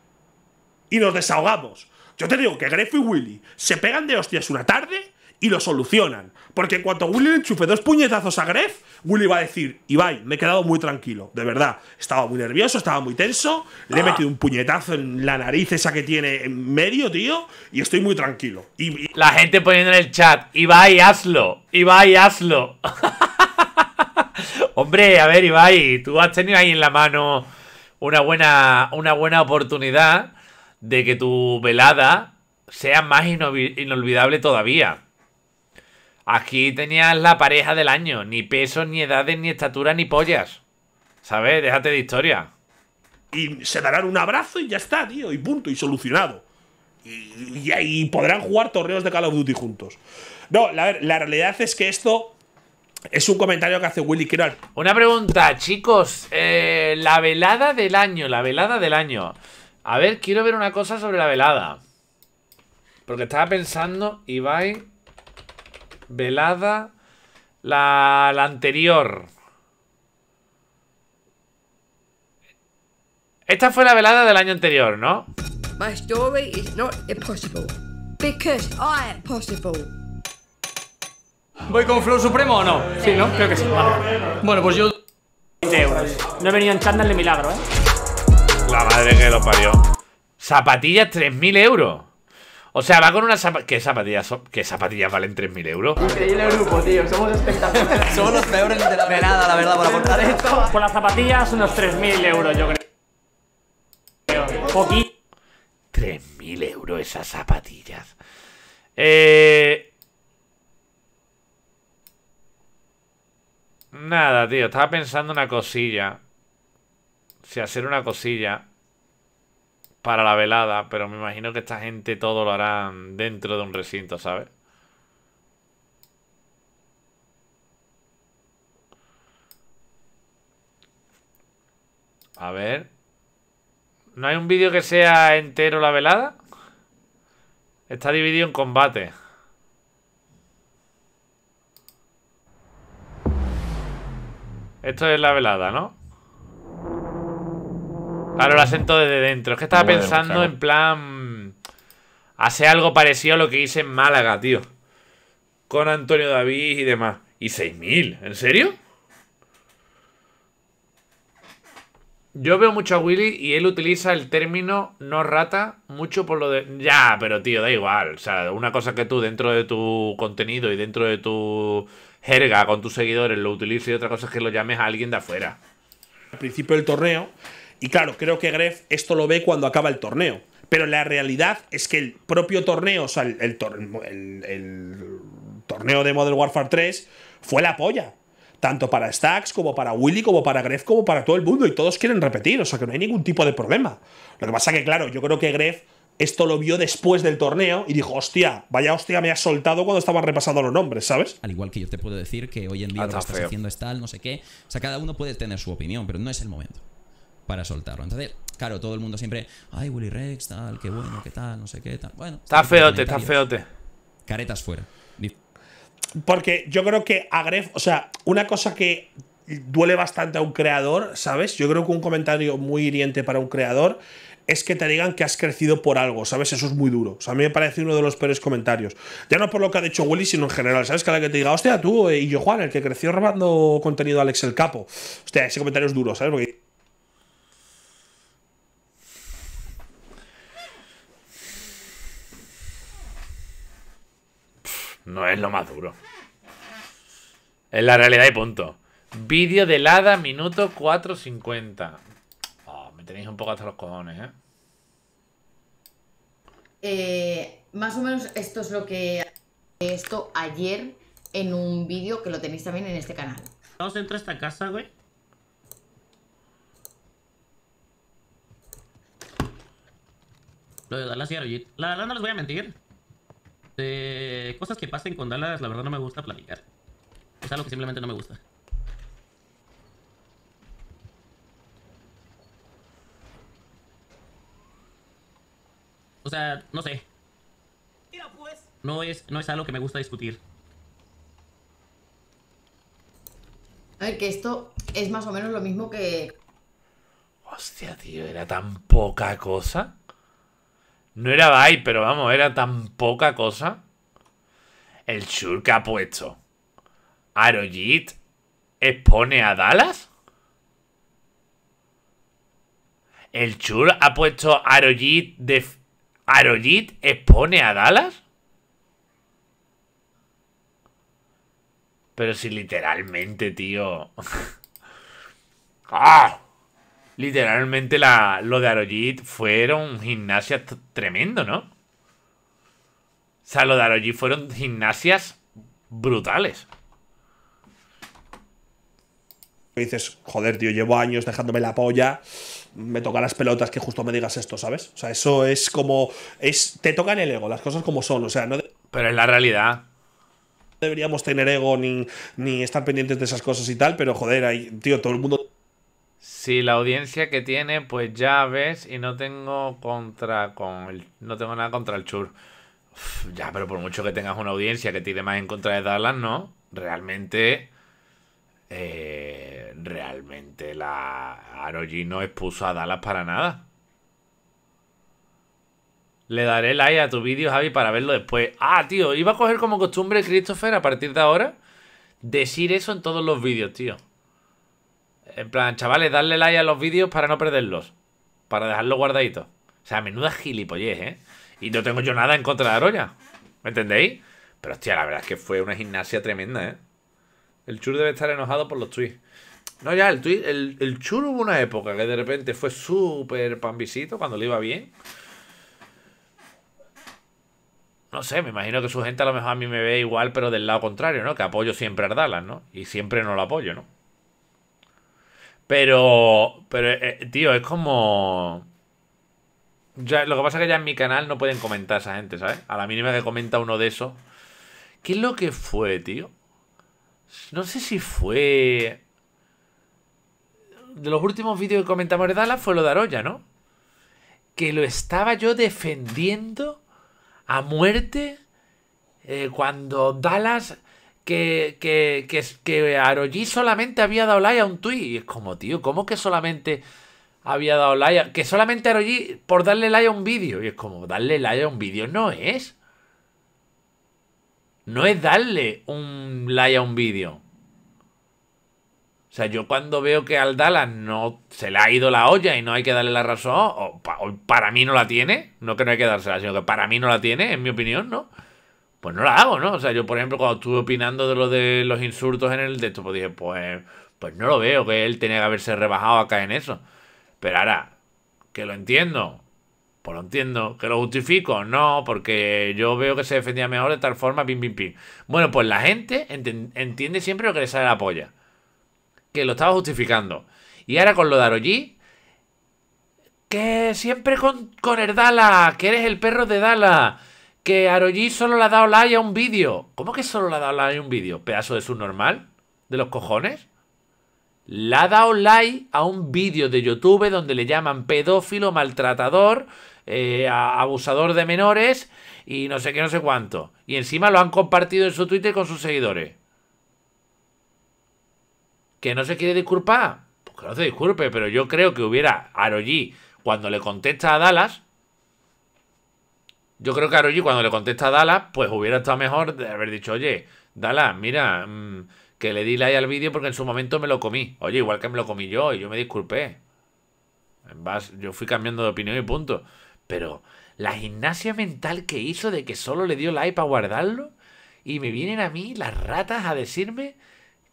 Y nos desahogamos. Yo te digo que Greff y Willy se pegan de hostias una tarde y lo solucionan. Porque en cuanto Willy le enchufe dos puñetazos a Gref, Willy va a decir, Ibai, me he quedado muy tranquilo, de verdad. Estaba muy nervioso, estaba muy tenso, le he ah. metido un puñetazo en la nariz esa que tiene en medio, tío, y estoy muy tranquilo. Y, La gente poniendo en el chat, Ibai, hazlo, Ibai, hazlo. Hombre, a ver, Ibai, tú has tenido ahí en la mano una buena, una buena oportunidad de que tu velada sea más inolvidable todavía. Aquí tenías la pareja del año, ni peso, ni edades, ni estatura, ni pollas. ¿Sabes? Déjate de historia. Y se darán un abrazo y ya está, tío, y punto, y solucionado. Y, ahí podrán jugar torneos de Call of Duty juntos. No, la, la realidad es que esto es un comentario que hace Willy Una pregunta, chicos. Eh, la velada del año, la velada del año. A ver, quiero ver una cosa sobre la velada. Porque estaba pensando, Ibai, velada, la, la anterior. Esta fue la velada del año anterior, ¿no? ¿Voy con Flow Supremo o no? Sí, ¿no? Creo que sí. Bueno, pues yo. 20 No he venido en chándal de milagro, ¿eh? La madre que lo parió. Zapatillas 3.000 euros. O sea, va con una zapatilla. ¿Qué zapatillas son? ¿Qué zapatillas valen 3.000 euros? Increíble grupo, tío. Somos espectaculares. Somos los peores de la nada, la verdad, para aportar esto. Con las zapatillas, unos 3.000 euros, yo creo. Poquito. 3.000 euros esas zapatillas. Eh. Nada, tío. Estaba pensando una cosilla. Si hacer una cosilla para la velada, pero me imagino que esta gente todo lo harán dentro de un recinto, ¿sabes? A ver. ¿No hay un vídeo que sea entero la velada? Está dividido en combate. Esto es la velada, ¿no? Claro, el acento desde dentro. Es que estaba pensando en plan... Hace algo parecido a lo que hice en Málaga, tío. Con Antonio David y demás. ¿Y 6.000? ¿En serio? Yo veo mucho a Willy y él utiliza el término no rata mucho por lo de... Ya, pero tío, da igual. O sea, una cosa que tú dentro de tu contenido y dentro de tu jerga con tus seguidores lo utilices y otra cosa es que lo llames a alguien de afuera. Al principio del torneo, y claro, creo que Gref esto lo ve cuando acaba el torneo. Pero la realidad es que el propio torneo, o sea, el, el, torneo de Modern Warfare 3 fue la polla tanto para Stacks como para Willy, como para Gref, como para todo el mundo, y todos quieren repetir, o sea que no hay ningún tipo de problema. Lo que pasa que, claro, yo creo que Gref esto lo vio después del torneo y dijo, hostia, vaya hostia, me ha soltado cuando estaban repasando los nombres, ¿sabes? Al igual que yo te puedo decir que hoy en día ah, lo estás haciendo es tal, no sé qué. O sea, cada uno puede tener su opinión, pero no es el momento para soltarlo. Entonces, claro, todo el mundo siempre, ay, Willy Rex, tal, qué bueno, qué tal, no sé qué, tal. Bueno, está este feote, está feote. Caretas fuera. Porque yo creo que Agref, o sea, una cosa que duele bastante a un creador, ¿sabes? Yo creo que un comentario muy hiriente para un creador es que te digan que has crecido por algo, ¿sabes? Eso es muy duro. O sea, a mí me parece uno de los peores comentarios. Ya no por lo que ha dicho Willy, sino en general, ¿sabes? Cada que te diga, hostia, tú eh, y yo Juan, el que creció robando contenido a Alex el Capo. Hostia, ese comentario es duro, ¿sabes? Porque No es lo más duro. Es la realidad y punto. Vídeo de Lada, minuto 4.50. me tenéis un poco hasta los cojones, ¿eh? eh más o menos esto es lo que... Esto ayer en un vídeo que lo tenéis también en este canal. Vamos dentro de esta casa, güey. Lo de La verdad no les voy a mentir. Este, cosas que pasen con Dallas, la verdad no me gusta platicar. Es algo que simplemente no me gusta. O sea, no sé. Pues. No es, no es algo que me gusta discutir. A ver, que esto es más o menos lo mismo que... Hostia, tío, era tan poca cosa. No era bye, pero vamos, era tan poca cosa. El que ha puesto. Arojit expone a Dallas. El chur ha puesto Arojit de... Arojit expone a Dallas. Pero si literalmente, tío. ¡Ah! literalmente la, lo de Arojit fueron gimnasias tremendo, ¿no? O sea, lo de Arojit fueron gimnasias brutales. Y dices, joder, tío, llevo años dejándome la polla me toca las pelotas que justo me digas esto, ¿sabes? O sea, eso es como. Es, te tocan el ego, las cosas como son, o sea, no. Pero es la realidad. No deberíamos tener ego ni, ni estar pendientes de esas cosas y tal, pero joder, ahí, tío, todo el mundo si la audiencia que tiene, pues ya ves, y no tengo contra con el, no tengo nada contra el Chur. ya, pero por mucho que tengas una audiencia que tire más en contra de Dallas, no. Realmente. Eh, realmente la Aroji no expuso a Dallas para nada. Le daré like a tu vídeo, Javi, para verlo después. Ah, tío, iba a coger como costumbre, Christopher, a partir de ahora, decir eso en todos los vídeos, tío. En plan, chavales, darle like a los vídeos para no perderlos. Para dejarlos guardaditos. O sea, menuda gilipollez, ¿eh? Y no tengo yo nada en contra de Aroya. ¿Me entendéis? Pero hostia, la verdad es que fue una gimnasia tremenda, ¿eh? El Chur debe estar enojado por los tweets. No, ya, el, tweet, el, Chur hubo una época que de repente fue súper pambisito cuando le iba bien. No sé, me imagino que su gente a lo mejor a mí me ve igual, pero del lado contrario, ¿no? Que apoyo siempre a Ardalan, ¿no? Y siempre no lo apoyo, ¿no? Pero, pero eh, eh, tío, es como... Ya, lo que pasa es que ya en mi canal no pueden comentar esa gente, ¿sabes? A la mínima que comenta uno de esos. ¿Qué es lo que fue, tío? No sé si fue... De los últimos vídeos que comentamos de Dallas fue lo de Aroya, ¿no? Que lo estaba yo defendiendo a muerte eh, cuando Dallas que, que, que, que Aroji solamente había dado like a un tweet. Y es como, tío, ¿cómo que solamente había dado like? Que solamente Aroji por darle like a un vídeo. Y es como, darle like a un vídeo no es. No es darle un like a un vídeo. O sea, yo cuando veo que al Dallas no se le ha ido la olla y no hay que darle la razón, para mí no la tiene, no que no hay que dársela, sino que para mí no la tiene, en mi opinión, ¿no? pues no la hago, ¿no? O sea, yo, por ejemplo, cuando estuve opinando de lo de los insultos en el de pues dije, pues, pues no lo veo, que él tenía que haberse rebajado acá en eso. Pero ahora, que lo entiendo, pues lo entiendo, que lo justifico, no, porque yo veo que se defendía mejor de tal forma, pim, pim, pim. Bueno, pues la gente entiende siempre lo que le sale la polla. Que lo estaba justificando. Y ahora con lo de Aroji, que siempre con, con el Dala, que eres el perro de Dala que Aroji solo le ha dado like a un vídeo. ¿Cómo que solo le ha dado like a un vídeo? ¿Pedazo de subnormal? ¿De los cojones? Le ha dado like a un vídeo de YouTube donde le llaman pedófilo, maltratador, eh, abusador de menores y no sé qué, no sé cuánto. Y encima lo han compartido en su Twitter con sus seguidores. ¿Que no se quiere disculpar? Pues que no se disculpe, pero yo creo que hubiera Aroji cuando le contesta a Dallas, yo creo que Aroji cuando le contesta a Dallas, pues hubiera estado mejor de haber dicho, oye, Dallas, mira, mm, que le di like al vídeo porque en su momento me lo comí. Oye, igual que me lo comí yo y yo me disculpé. En base, yo fui cambiando de opinión y punto. Pero la gimnasia mental que hizo de que solo le dio like para guardarlo y me vienen a mí las ratas a decirme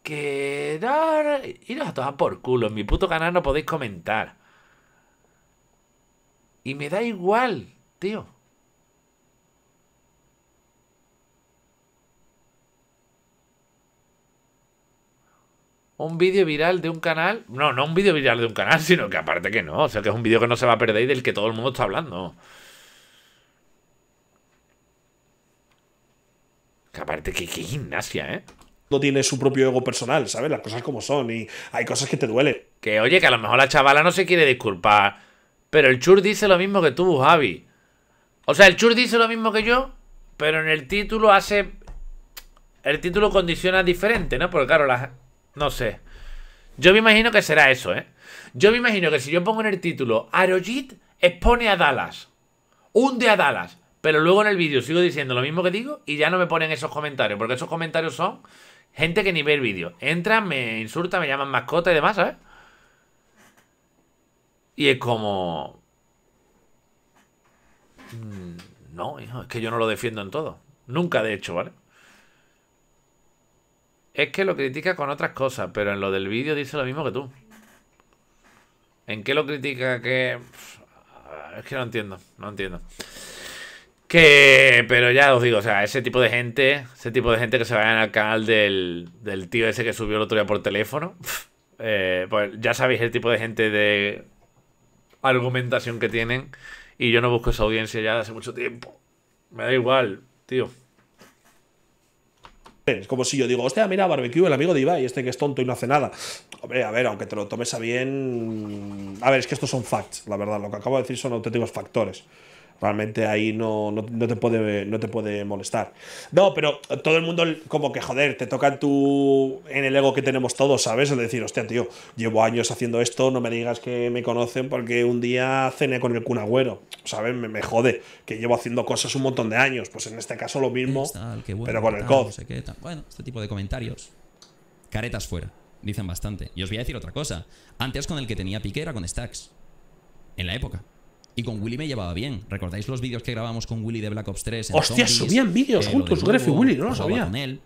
que... No, iros a tomar por culo, en mi puto canal no podéis comentar. Y me da igual, tío. un vídeo viral de un canal. No, no un vídeo viral de un canal, sino que aparte que no. O sea, que es un vídeo que no se va a perder y del que todo el mundo está hablando. Que aparte, que, gimnasia, ¿eh? No tiene su propio ego personal, ¿sabes? Las cosas como son y hay cosas que te duelen. Que oye, que a lo mejor la chavala no se quiere disculpar. Pero el Chur dice lo mismo que tú, Javi. O sea, el Chur dice lo mismo que yo, pero en el título hace. El título condiciona diferente, ¿no? Porque claro, la, no sé. Yo me imagino que será eso, ¿eh? Yo me imagino que si yo pongo en el título Arojit expone a Dallas. Hunde a Dallas. Pero luego en el vídeo sigo diciendo lo mismo que digo y ya no me ponen esos comentarios. Porque esos comentarios son gente que ni ve el vídeo. Entran, me insultan, me llaman mascota y demás, ¿sabes? Y es como... Mm, no, es que yo no lo defiendo en todo. Nunca, de hecho, ¿vale? Es que lo critica con otras cosas, pero en lo del vídeo dice lo mismo que tú. ¿En qué lo critica? Que. Es que no entiendo, no entiendo. Que, pero ya os digo, o sea, ese tipo de gente, ese tipo de gente que se vayan al canal del, del tío ese que subió el otro día por teléfono, eh, pues ya sabéis el tipo de gente de argumentación que tienen y yo no busco esa audiencia ya de hace mucho tiempo. Me da igual, tío. Es como si yo digo, hostia, mira, barbecue, el amigo de Ibai, este que es tonto y no hace nada. Hombre, a ver, aunque te lo tomes a bien. A ver, es que estos son facts, la verdad. Lo que acabo de decir son auténticos factores. Realmente ahí no, te puede, no te puede molestar. No, pero todo el mundo, como que joder, te toca en, en el ego que tenemos todos, ¿sabes? El decir, hostia, tío, llevo años haciendo esto, no me digas que me conocen porque un día cené con el cunagüero, ¿sabes? Me, jode, que llevo haciendo cosas un montón de años. Pues en este caso lo mismo, pero con el bueno, este tipo de comentarios. Caretas fuera, dicen bastante. Y os voy a decir otra cosa. Antes con el que tenía pique era con Stacks. En la época. Y con Willy me llevaba bien. ¿Recordáis los vídeos que grabamos con Willy de Black Ops 3? En Hostia, subían vídeos juntos, y Willy, no lo sabía. Con él.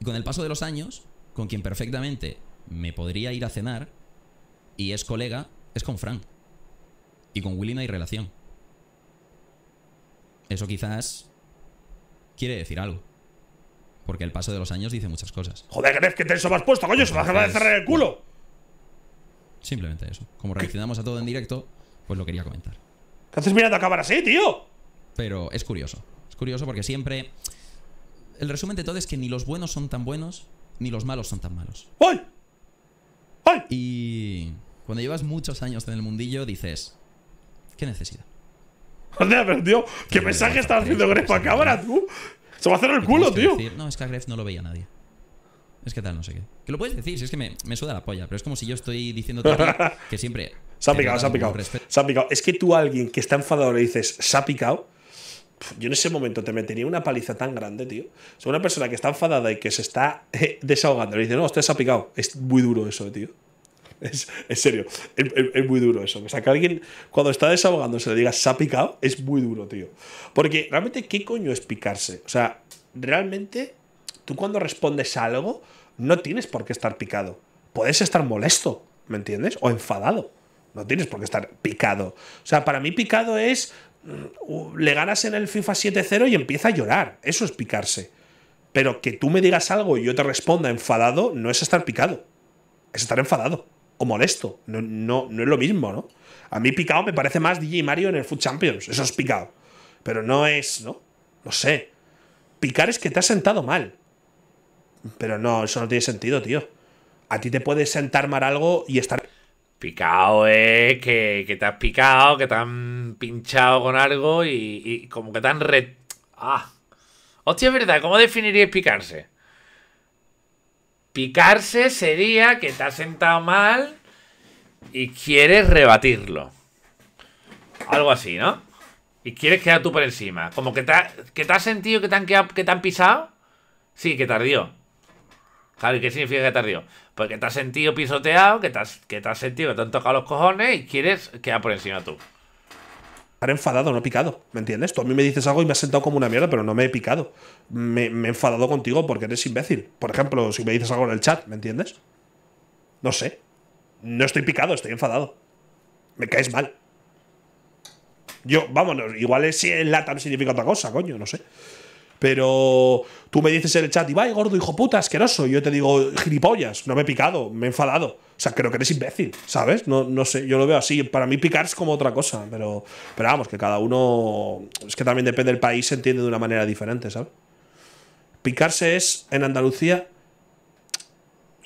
Y con el paso de los años, con quien perfectamente me podría ir a cenar y es colega, es con Frank. Y con Willy no hay relación. Eso quizás quiere decir algo. Porque el paso de los años dice muchas cosas. Joder, Gref, que tenso me has puesto, coño, se va a cerrar el culo. Simplemente eso. Como reaccionamos a todo en directo, pues lo quería comentar. ¿Qué haces mirando a cámara así, tío? Pero es curioso. Es curioso porque siempre. El resumen de todo es que ni los buenos son tan buenos, ni los malos son tan malos. ¡Ay! ¡Ay! Y cuando llevas muchos años en el mundillo, dices. ¿Qué necesidad? Anda, pero tío, ¿qué mensaje estás haciendo Gref a cámara, tú? Se va a hacer el culo, tío. no, es que a Gref no lo veía nadie. Es que tal, no sé qué. Que lo puedes decir, si es que me, me suda la polla, pero es como si yo estoy diciendo que siempre se ha picado, se ha picado. Es que tú a alguien que está enfadado le dices, se ha picado. Yo en ese momento te metería una paliza tan grande, tío. O una persona que está enfadada y que se está eh, desahogando le dice, no, usted se ha picado. Es muy duro eso, tío. Es, en serio, es, muy duro eso. O sea, que alguien cuando está desahogando se le diga se ha picado, es muy duro, tío. Porque realmente, ¿qué coño es picarse? O sea, realmente, tú cuando respondes a algo, no tienes por qué estar picado. Puedes estar molesto, ¿me entiendes? O enfadado. No tienes por qué estar picado. O sea, para mí picado es mm, le ganas en el FIFA 7-0 y empieza a llorar. Eso es picarse. Pero que tú me digas algo y yo te responda enfadado no es estar picado. Es estar enfadado o molesto. No, no, no es lo mismo, ¿no? A mí picado me parece más DJ Mario en el Food Champions. Eso es picado. Pero no es, ¿no? No sé. Picar es que te has sentado mal. Pero no, eso no tiene sentido, tío. A ti te puedes sentar mal algo y estar Picado es que, que, te has picado, que te han pinchado con algo y, como que te han re... ¡Ah! Hostia, es verdad, ¿cómo definirías picarse? Picarse sería que te has sentado mal y quieres rebatirlo. Algo así, ¿no? Y quieres quedar tú por encima. Como que te, que te has sentido que te, han que te pisado. Sí, que tardío. Javi, ¿qué significa que tardío? Pues que te has sentido pisoteado, que te has, que te has sentido que te han tocado los cojones y quieres quedar por encima tú. Estar enfadado, no picado, ¿me entiendes? Tú a mí me dices algo y me has sentado como una mierda, pero no me he picado. Me, he enfadado contigo porque eres imbécil. Por ejemplo, si me dices algo en el chat, ¿me entiendes? No sé. No estoy picado, estoy enfadado. Me caes mal. Yo, vámonos, igual es si el LATAM significa otra cosa, coño, no sé. Pero tú me dices en el chat, y Ibai, gordo, hijo puta, asqueroso. Y yo te digo, gilipollas, no me he picado, me he enfadado. O sea, creo que eres imbécil, ¿sabes? No, no sé, yo lo veo así. Para mí picar es como otra cosa, pero, pero vamos, que cada uno. Es que también depende del país, se entiende de una manera diferente, ¿sabes? Picarse es, en Andalucía,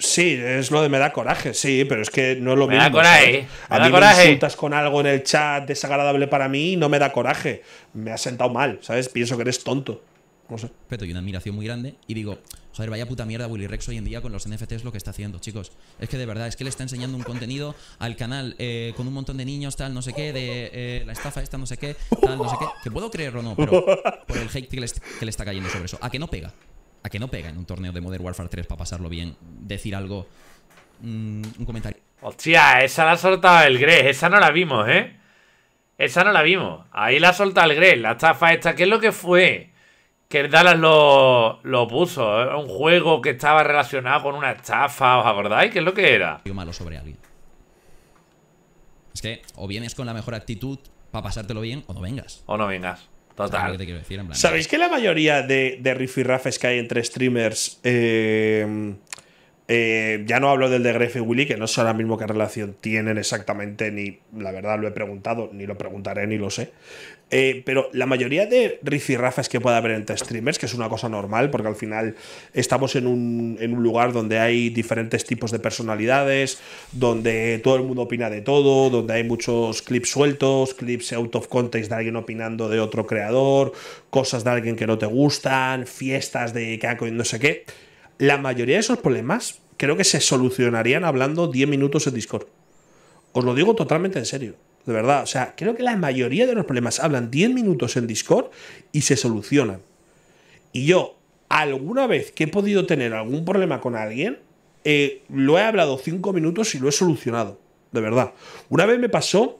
Sí, es lo de me da coraje, sí, pero es que no es lo me Da coraje, a mí coraje. me insultas con algo en el chat desagradable para mí no me da coraje. Me ha sentado mal, ¿sabes? Pienso que eres tonto no pues, eh. y una admiración muy grande. Y digo, joder, vaya puta mierda Willy Rex hoy en día con los NFTs lo que está haciendo, chicos. Es que de verdad, es que le está enseñando un contenido al canal eh, con un montón de niños, tal, no sé qué, de eh, la estafa esta, no sé qué, tal, no sé qué. Que puedo creer o no, pero por el hate que le, está cayendo sobre eso. A que no pega. A que no pega en un torneo de Modern Warfare 3 para pasarlo bien. Decir algo. Mm, un comentario. Hostia, esa la ha soltado el Grey Esa no la vimos, ¿eh? Esa no la vimos. Ahí la ha soltado el Grey La estafa esta. ¿Qué es lo que fue? que Dallas lo, puso. ¿eh? un juego que estaba relacionado con una estafa, ¿os acordáis? ¿Qué es lo que era? malo sobre alguien. Es que o vienes con la mejor actitud para pasártelo bien o no vengas. O no vengas. Total. ¿Sabéis que la mayoría de, de es que hay entre streamers em, eh, ya no hablo del de Greff y Willy, que no sé ahora mismo qué relación tienen exactamente, ni la verdad lo he preguntado, ni lo preguntaré, ni lo sé. Eh, pero la mayoría de rifirrafes que pueda haber entre streamers, que es una cosa normal, porque al final estamos en un, en un, lugar donde hay diferentes tipos de personalidades, donde todo el mundo opina de todo, donde hay muchos clips sueltos, clips out of context de alguien opinando de otro creador, cosas de alguien que no te gustan, fiestas de caco y no sé qué. La mayoría de esos problemas creo que se solucionarían hablando 10 minutos en Discord. Os lo digo totalmente en serio de verdad. O sea, creo que la mayoría de los problemas hablan 10 minutos en Discord y se solucionan. Y yo, alguna vez que he podido tener algún problema con alguien, eh, lo he hablado 5 minutos y lo he solucionado. De verdad. Una vez me pasó,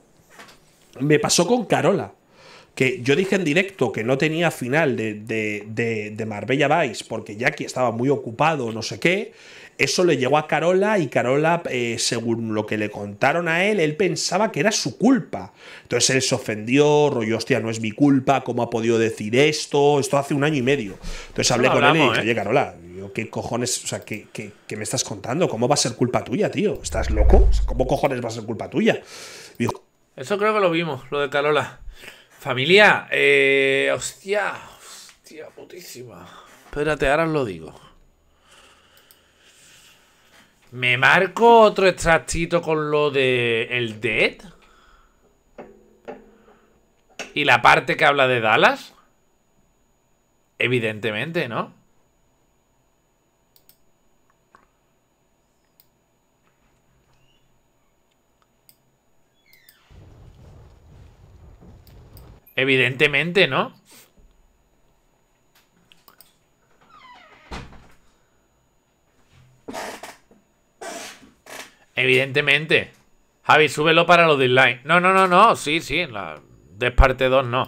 me pasó con Carola. Que yo dije en directo que no tenía final de, de, de, de Marbella Vice porque Jackie estaba muy ocupado, no sé qué. Eso le llegó a Carola y Carola, eh, según lo que le contaron a él, él pensaba que era su culpa. Entonces él se ofendió, rollo, hostia, no es mi culpa, ¿cómo ha podido decir esto? Esto hace un año y medio. Entonces hablé con él y dije, ¿eh? oye, Carola, ¿qué cojones, o sea, ¿qué, me estás contando? ¿Cómo va a ser culpa tuya, tío? ¿Estás loco? ¿Cómo cojones va a ser culpa tuya? Eso creo que lo vimos, lo de Carola. Familia, eh, hostia, hostia putísima. Espérate, ahora os lo digo. ¿Me marco otro extractito con lo de el Dead? ¿Y la parte que habla de Dallas? Evidentemente, ¿no? Evidentemente, ¿no? Evidentemente. Javi, súbelo para los dislikes. No, no, no, no. Sí, sí. La... De parte 2 no.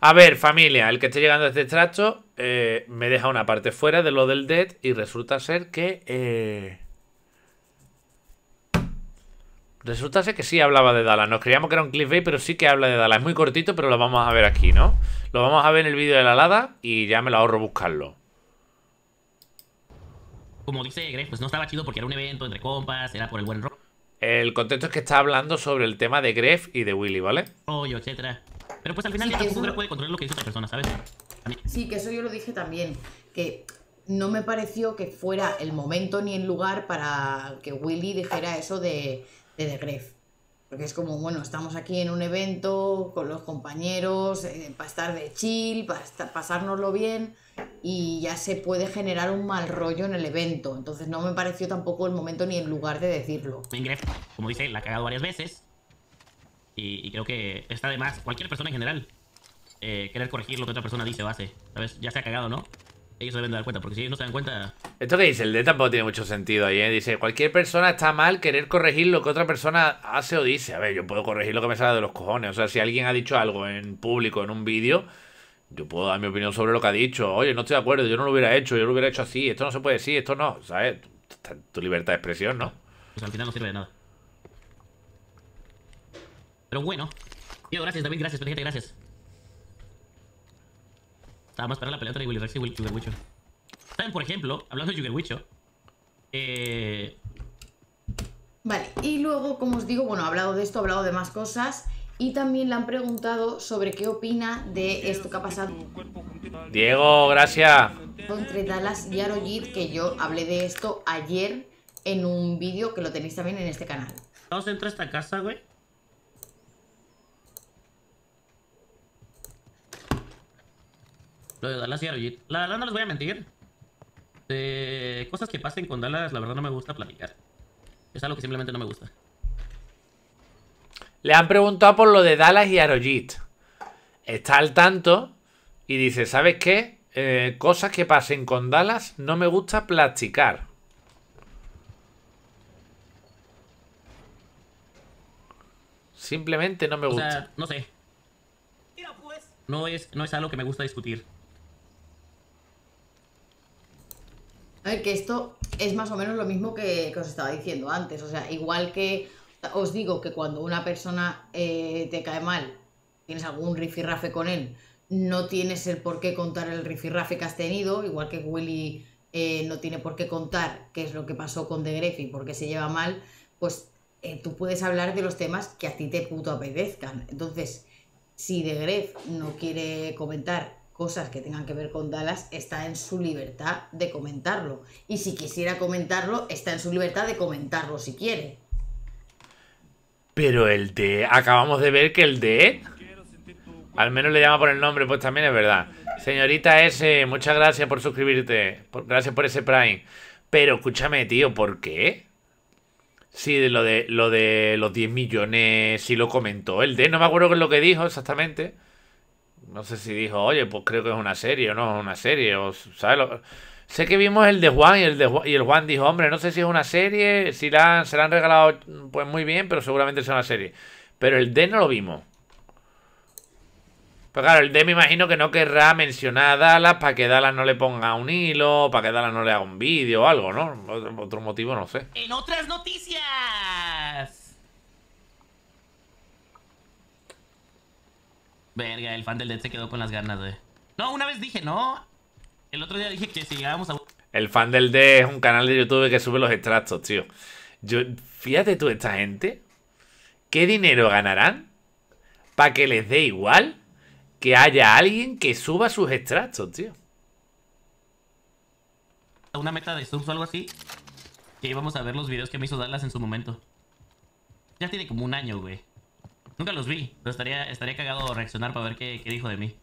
A ver, familia, el que esté llegando a este tracho eh, me deja una parte fuera de lo del dead y resulta ser que... Eh, resulta ser que sí hablaba de Dala, Nos creíamos que era un clickbait, pero sí que habla de Dala, Es muy cortito, pero lo vamos a ver aquí, ¿no? Lo vamos a ver en el vídeo de la Lada y ya me lo ahorro buscarlo. Como dice Greg, pues no estaba chido porque era un evento entre compas, era por el buen rock. El contexto es que está hablando sobre el tema de Gref y de Willy, ¿vale? Oye, etcétera. Pero pues al final sí, puede controlar lo que dice otra persona, ¿sabes? Sí, que eso yo lo dije también. Que no me pareció que fuera el momento ni el lugar para que Willy dijera eso de, de, porque es como, bueno, estamos aquí en un evento con los compañeros, eh, para estar de chill, para estar, pasárnoslo bien y ya se puede generar un mal rollo en el evento. Entonces no me pareció tampoco el momento ni el lugar de decirlo. Ingreso, como dice, la ha cagado varias veces y, creo que está de más, cualquier persona en general, eh, querer corregir lo que otra persona dice base Ya se ha cagado, ¿no? Ellos se deben dar cuenta, porque si ellos no se dan cuenta... Esto que dice el D tampoco tiene mucho sentido ahí, ¿eh? Dice, cualquier persona está mal querer corregir lo que otra persona hace o dice. A ver, yo puedo corregir lo que me sale de los cojones. O sea, si alguien ha dicho algo en público, en un vídeo, yo puedo dar mi opinión sobre lo que ha dicho. Oye, no estoy de acuerdo, yo no lo hubiera hecho, yo lo hubiera hecho así. Esto no se puede decir, esto no. ¿Sabes? Tu libertad de expresión, ¿no? Pues al final no sirve de nada. Pero bueno. Tío, gracias, David, gracias, gente, gracias además para la pelea entre Willy y Wicho. Saben, por ejemplo, hablando de Jugger eh... Vale, y luego, como os digo, bueno, ha hablado de esto, ha hablado de más cosas. Y también le han preguntado sobre qué opina de esto que ha pasado. Diego, gracias. Entre Dallas y Arojit, que yo hablé de esto ayer en un vídeo que lo tenéis también en este canal. Vamos dentro de esta casa, güey. Lo de Dallas y Arojit. La no les voy a mentir. cosas que pasen con Dallas, la verdad no me gusta platicar. Es algo que simplemente no me gusta. Le han preguntado por lo de Dallas y Arojit. Está al tanto y dice, ¿sabes qué? Eh, cosas que pasen con Dallas no me gusta platicar. Simplemente no me gusta. no sé. Pues. No es, no es algo que me gusta discutir. A ver, que esto es más o menos lo mismo que, os estaba diciendo antes. O sea, igual que os digo que cuando una persona eh, te cae mal, tienes algún rifirrafe con él, no tienes el por qué contar el rifirrafe que has tenido, igual que Willy eh, no tiene por qué contar qué es lo que pasó con De Grefg y por qué se lleva mal, pues eh, tú puedes hablar de los temas que a ti te puto apetezcan. Entonces, si De Gref no quiere comentar cosas que tengan que ver con Dallas, está en su libertad de comentarlo. Y si quisiera comentarlo, está en su libertad de comentarlo si quiere. Pero el de... Acabamos de ver que el de... Al menos le llama por el nombre, pues también es verdad. Señorita S, muchas gracias por suscribirte. gracias por ese Prime. Pero escúchame, tío, ¿por qué? Sí, lo de, lo de los 10 millones, ...si lo comentó el de... No me acuerdo con lo que dijo exactamente no sé si dijo, oye, pues creo que es una serie o no es una serie, o, ¿sabes? sé que vimos el de Juan y el, de, y el Juan dijo, hombre, no sé si es una serie, si la se la han regalado, pues muy bien, pero seguramente es una serie. Pero el D no lo vimos. Pero pues claro, el D me imagino que no querrá mencionar a Dallas para que Dallas no le ponga un hilo, para que Dallas no le haga un vídeo o algo, ¿no? otro motivo, no sé. En otras noticias. Verga, el fan del Dead se quedó con las ganas, de... No, una vez dije, no. El otro día dije que si llegábamos a... El fan del D es un canal de YouTube que sube los extractos, tío. Yo, fíjate tú, esta gente, ¿qué dinero ganarán para que les dé igual que haya alguien que suba sus extractos, tío? Una meta de subs o algo así, que íbamos a ver los videos que me hizo Dallas en su momento. Ya tiene como un año, güey. Nunca los vi, pero estaría, estaría cagado reaccionar para ver qué, dijo de mí.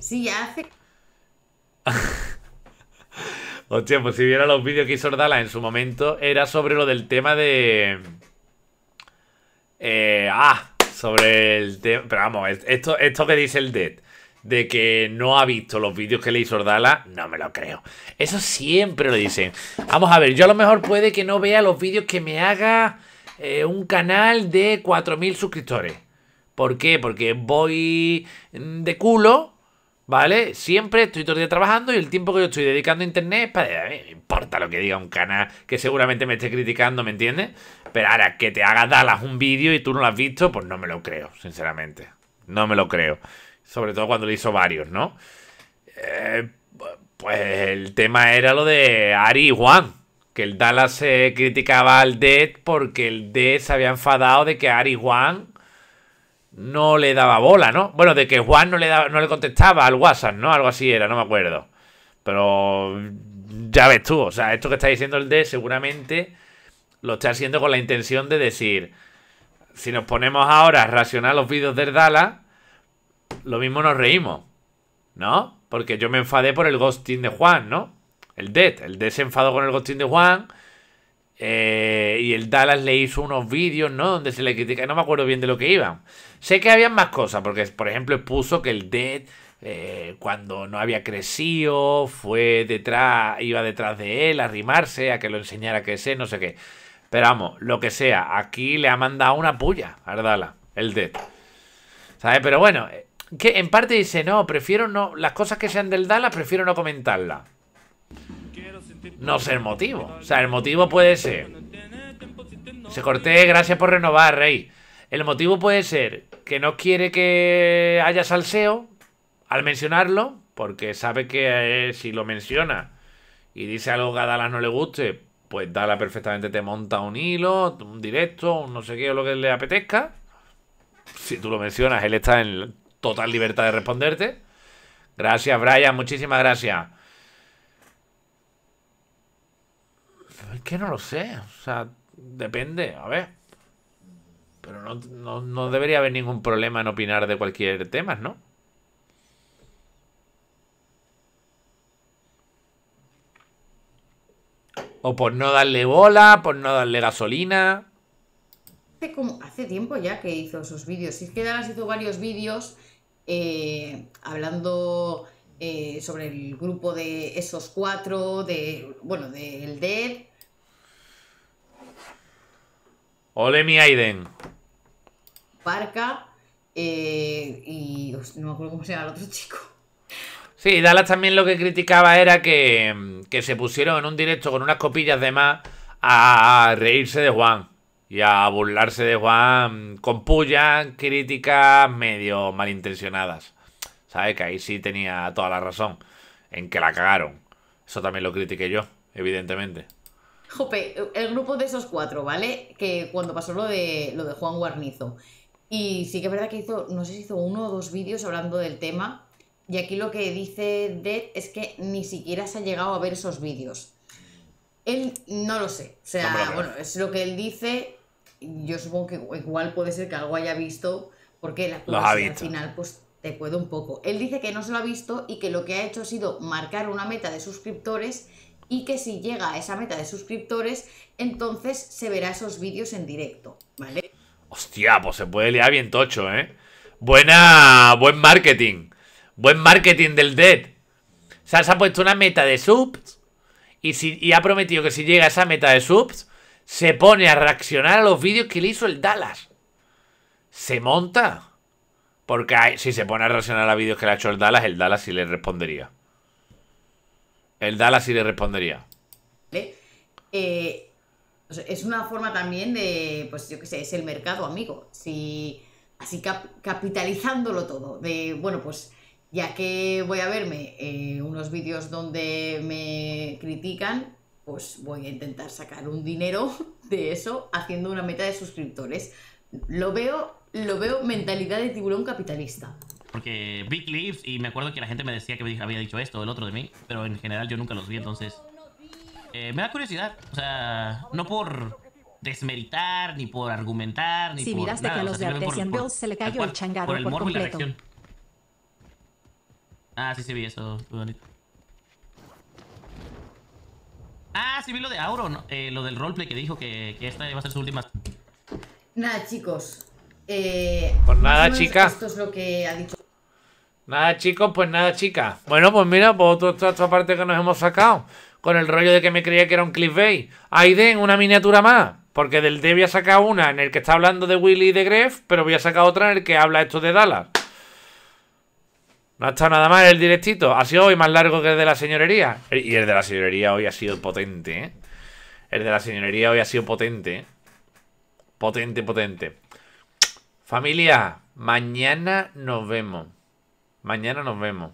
Sí, ya hace... Hostia, pues si viera los vídeos que hizo Ordala en su momento, era sobre lo del tema de... Eh, ah, sobre el tema... Pero vamos, esto, esto que dice el Dead, de que no ha visto los vídeos que le hizo Ordala, no me lo creo. Eso siempre lo dicen. Vamos a ver, yo a lo mejor puede que no vea los vídeos que me haga eh, un canal de 4.000 suscriptores. ¿Por qué? Porque voy mm, de culo, ¿vale? Siempre estoy todo el día trabajando y el tiempo que yo estoy dedicando a internet para... Pues, me importa lo que diga un canal que seguramente me esté criticando, ¿me entiendes? Pero ahora que te haga Dallas un vídeo y tú no lo has visto, pues no me lo creo, sinceramente. No me lo creo. Sobre todo cuando lo hizo varios, ¿no? Eh, pues el tema era lo de Ari y Juan que el Dallas se eh, criticaba al Dead porque el Dead se había enfadado de que Ari Juan no le daba bola, ¿no? Bueno, de que Juan no le, no le contestaba al WhatsApp, ¿no? Algo así era, no me acuerdo. Pero ya ves tú, o sea, esto que está diciendo el Dead seguramente lo está haciendo con la intención de decir, si nos ponemos ahora a racionar los vídeos del Dallas, lo mismo nos reímos, ¿no? Porque yo me enfadé por el ghosting de Juan, ¿no? el Dead. El Dead se enfadó con el Ghosting de Juan. Eh, y el Dallas le hizo unos vídeos, ¿no? Donde se le critica. No me acuerdo bien de lo que iban. Sé que habían más cosas, porque por ejemplo puso que el Dead, eh, cuando no había crecido, fue detrás, iba detrás de él a arrimarse, a que lo enseñara que sé, no sé qué. Pero vamos, lo que sea, aquí le ha mandado una puya al Dallas, el Dead. ¿Sabes? Pero bueno, eh, que en parte dice, no, prefiero no, las cosas que sean del Dallas, prefiero no comentarlas no sé el motivo. O sea, el motivo puede ser... Se corté, gracias por renovar, Rey. El motivo puede ser que no quiere que haya salseo al mencionarlo, porque sabe que eh, si lo menciona y dice algo que a Dalas no le guste, pues dala perfectamente te monta un hilo, un directo, un no sé qué o lo que le apetezca. Si tú lo mencionas, él está en total libertad de responderte. Gracias, Brian, muchísimas gracias. es que no lo sé. O sea, depende, a ver. Pero no, debería haber ningún problema en opinar de cualquier tema, ¿no? O por no darle bola, por no darle gasolina. Hace, como, hace tiempo ya que hizo esos vídeos. Si es que Dallas hizo varios vídeos eh, hablando eh, sobre el grupo de esos cuatro, de bueno, del de Ole mi Aiden. Parca eh, y no me acuerdo cómo se llama el otro chico. Sí, Dallas también lo que criticaba era que, que se pusieron en un directo con unas copillas de más a reírse de Juan y a burlarse de Juan con pullas, críticas medio malintencionadas. ¿Sabes? Que ahí sí tenía toda la razón en que la cagaron. Eso también lo critiqué yo, evidentemente. Jope, el grupo de esos cuatro, ¿vale? Que cuando pasó lo de, lo de Juan Guarnizo. Y sí que es verdad que hizo, no sé si hizo uno o dos vídeos hablando del tema. Y aquí lo que dice Dead es que ni siquiera se ha llegado a ver esos vídeos. Él no lo sé. O sea, bueno, es lo que él dice. Yo supongo que igual puede ser que algo haya visto, porque la al final pues te cuedo un poco. Él dice que no se lo ha visto y que lo que ha hecho ha sido marcar una meta de suscriptores y que si llega a esa meta de suscriptores, entonces se verá esos vídeos en directo, ¿vale? Hostia, pues se puede liar bien tocho, ¿eh? Buena, buen marketing. Buen marketing del Dead. se ha puesto una meta de subs y, si, ha prometido que si llega a esa meta de subs, se pone a reaccionar a los vídeos que le hizo el Dallas. Se monta. Porque si se pone a reaccionar a los vídeos que le ha hecho el Dallas, el Dallas sí le respondería. El Dallas sí le respondería. ¿Eh? Eh, es una forma también de, pues yo qué sé, es el mercado amigo. Si, así capitalizándolo todo. De, bueno, pues ya que voy a verme en eh, unos vídeos donde me critican, pues voy a intentar sacar un dinero de eso haciendo una meta de suscriptores. Lo veo, lo veo mentalidad de tiburón capitalista. Porque Big Leaves, y me acuerdo que la gente me decía que había dicho esto, el otro de mí, pero en general yo nunca los vi, entonces... Eh, me da curiosidad, o sea, no por desmeritar, ni por argumentar, ni por miraste nada. que a los o sea, de se le cayó el changado por, el morbo Y la ah, sí, sí vi eso, muy bonito. Ah, sí vi lo de Auron, eh, lo del roleplay que dijo que, que esta iba a ser su última... Nada, chicos, eh, Por pues nada, chica. Esto es lo que ha dicho. Nada, chicos, pues nada, chicas. Bueno, pues mira, pues toda esta, parte que nos hemos sacado. Con el rollo de que me creía que era un clickbait. Aiden, una miniatura más. Porque del D voy a sacar una en el que está hablando de Willy y de Gref, pero voy a sacar otra en el que habla esto de Dallas. No ha estado nada mal el directito. Ha sido hoy más largo que el de la señorería. Y el de la señorería hoy ha sido potente, ¿eh? El de la señorería hoy ha sido potente, ¿eh? Potente, potente. Familia, mañana nos vemos. Mañana nos vemos.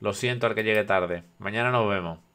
Lo siento al que llegue tarde. Mañana nos vemos.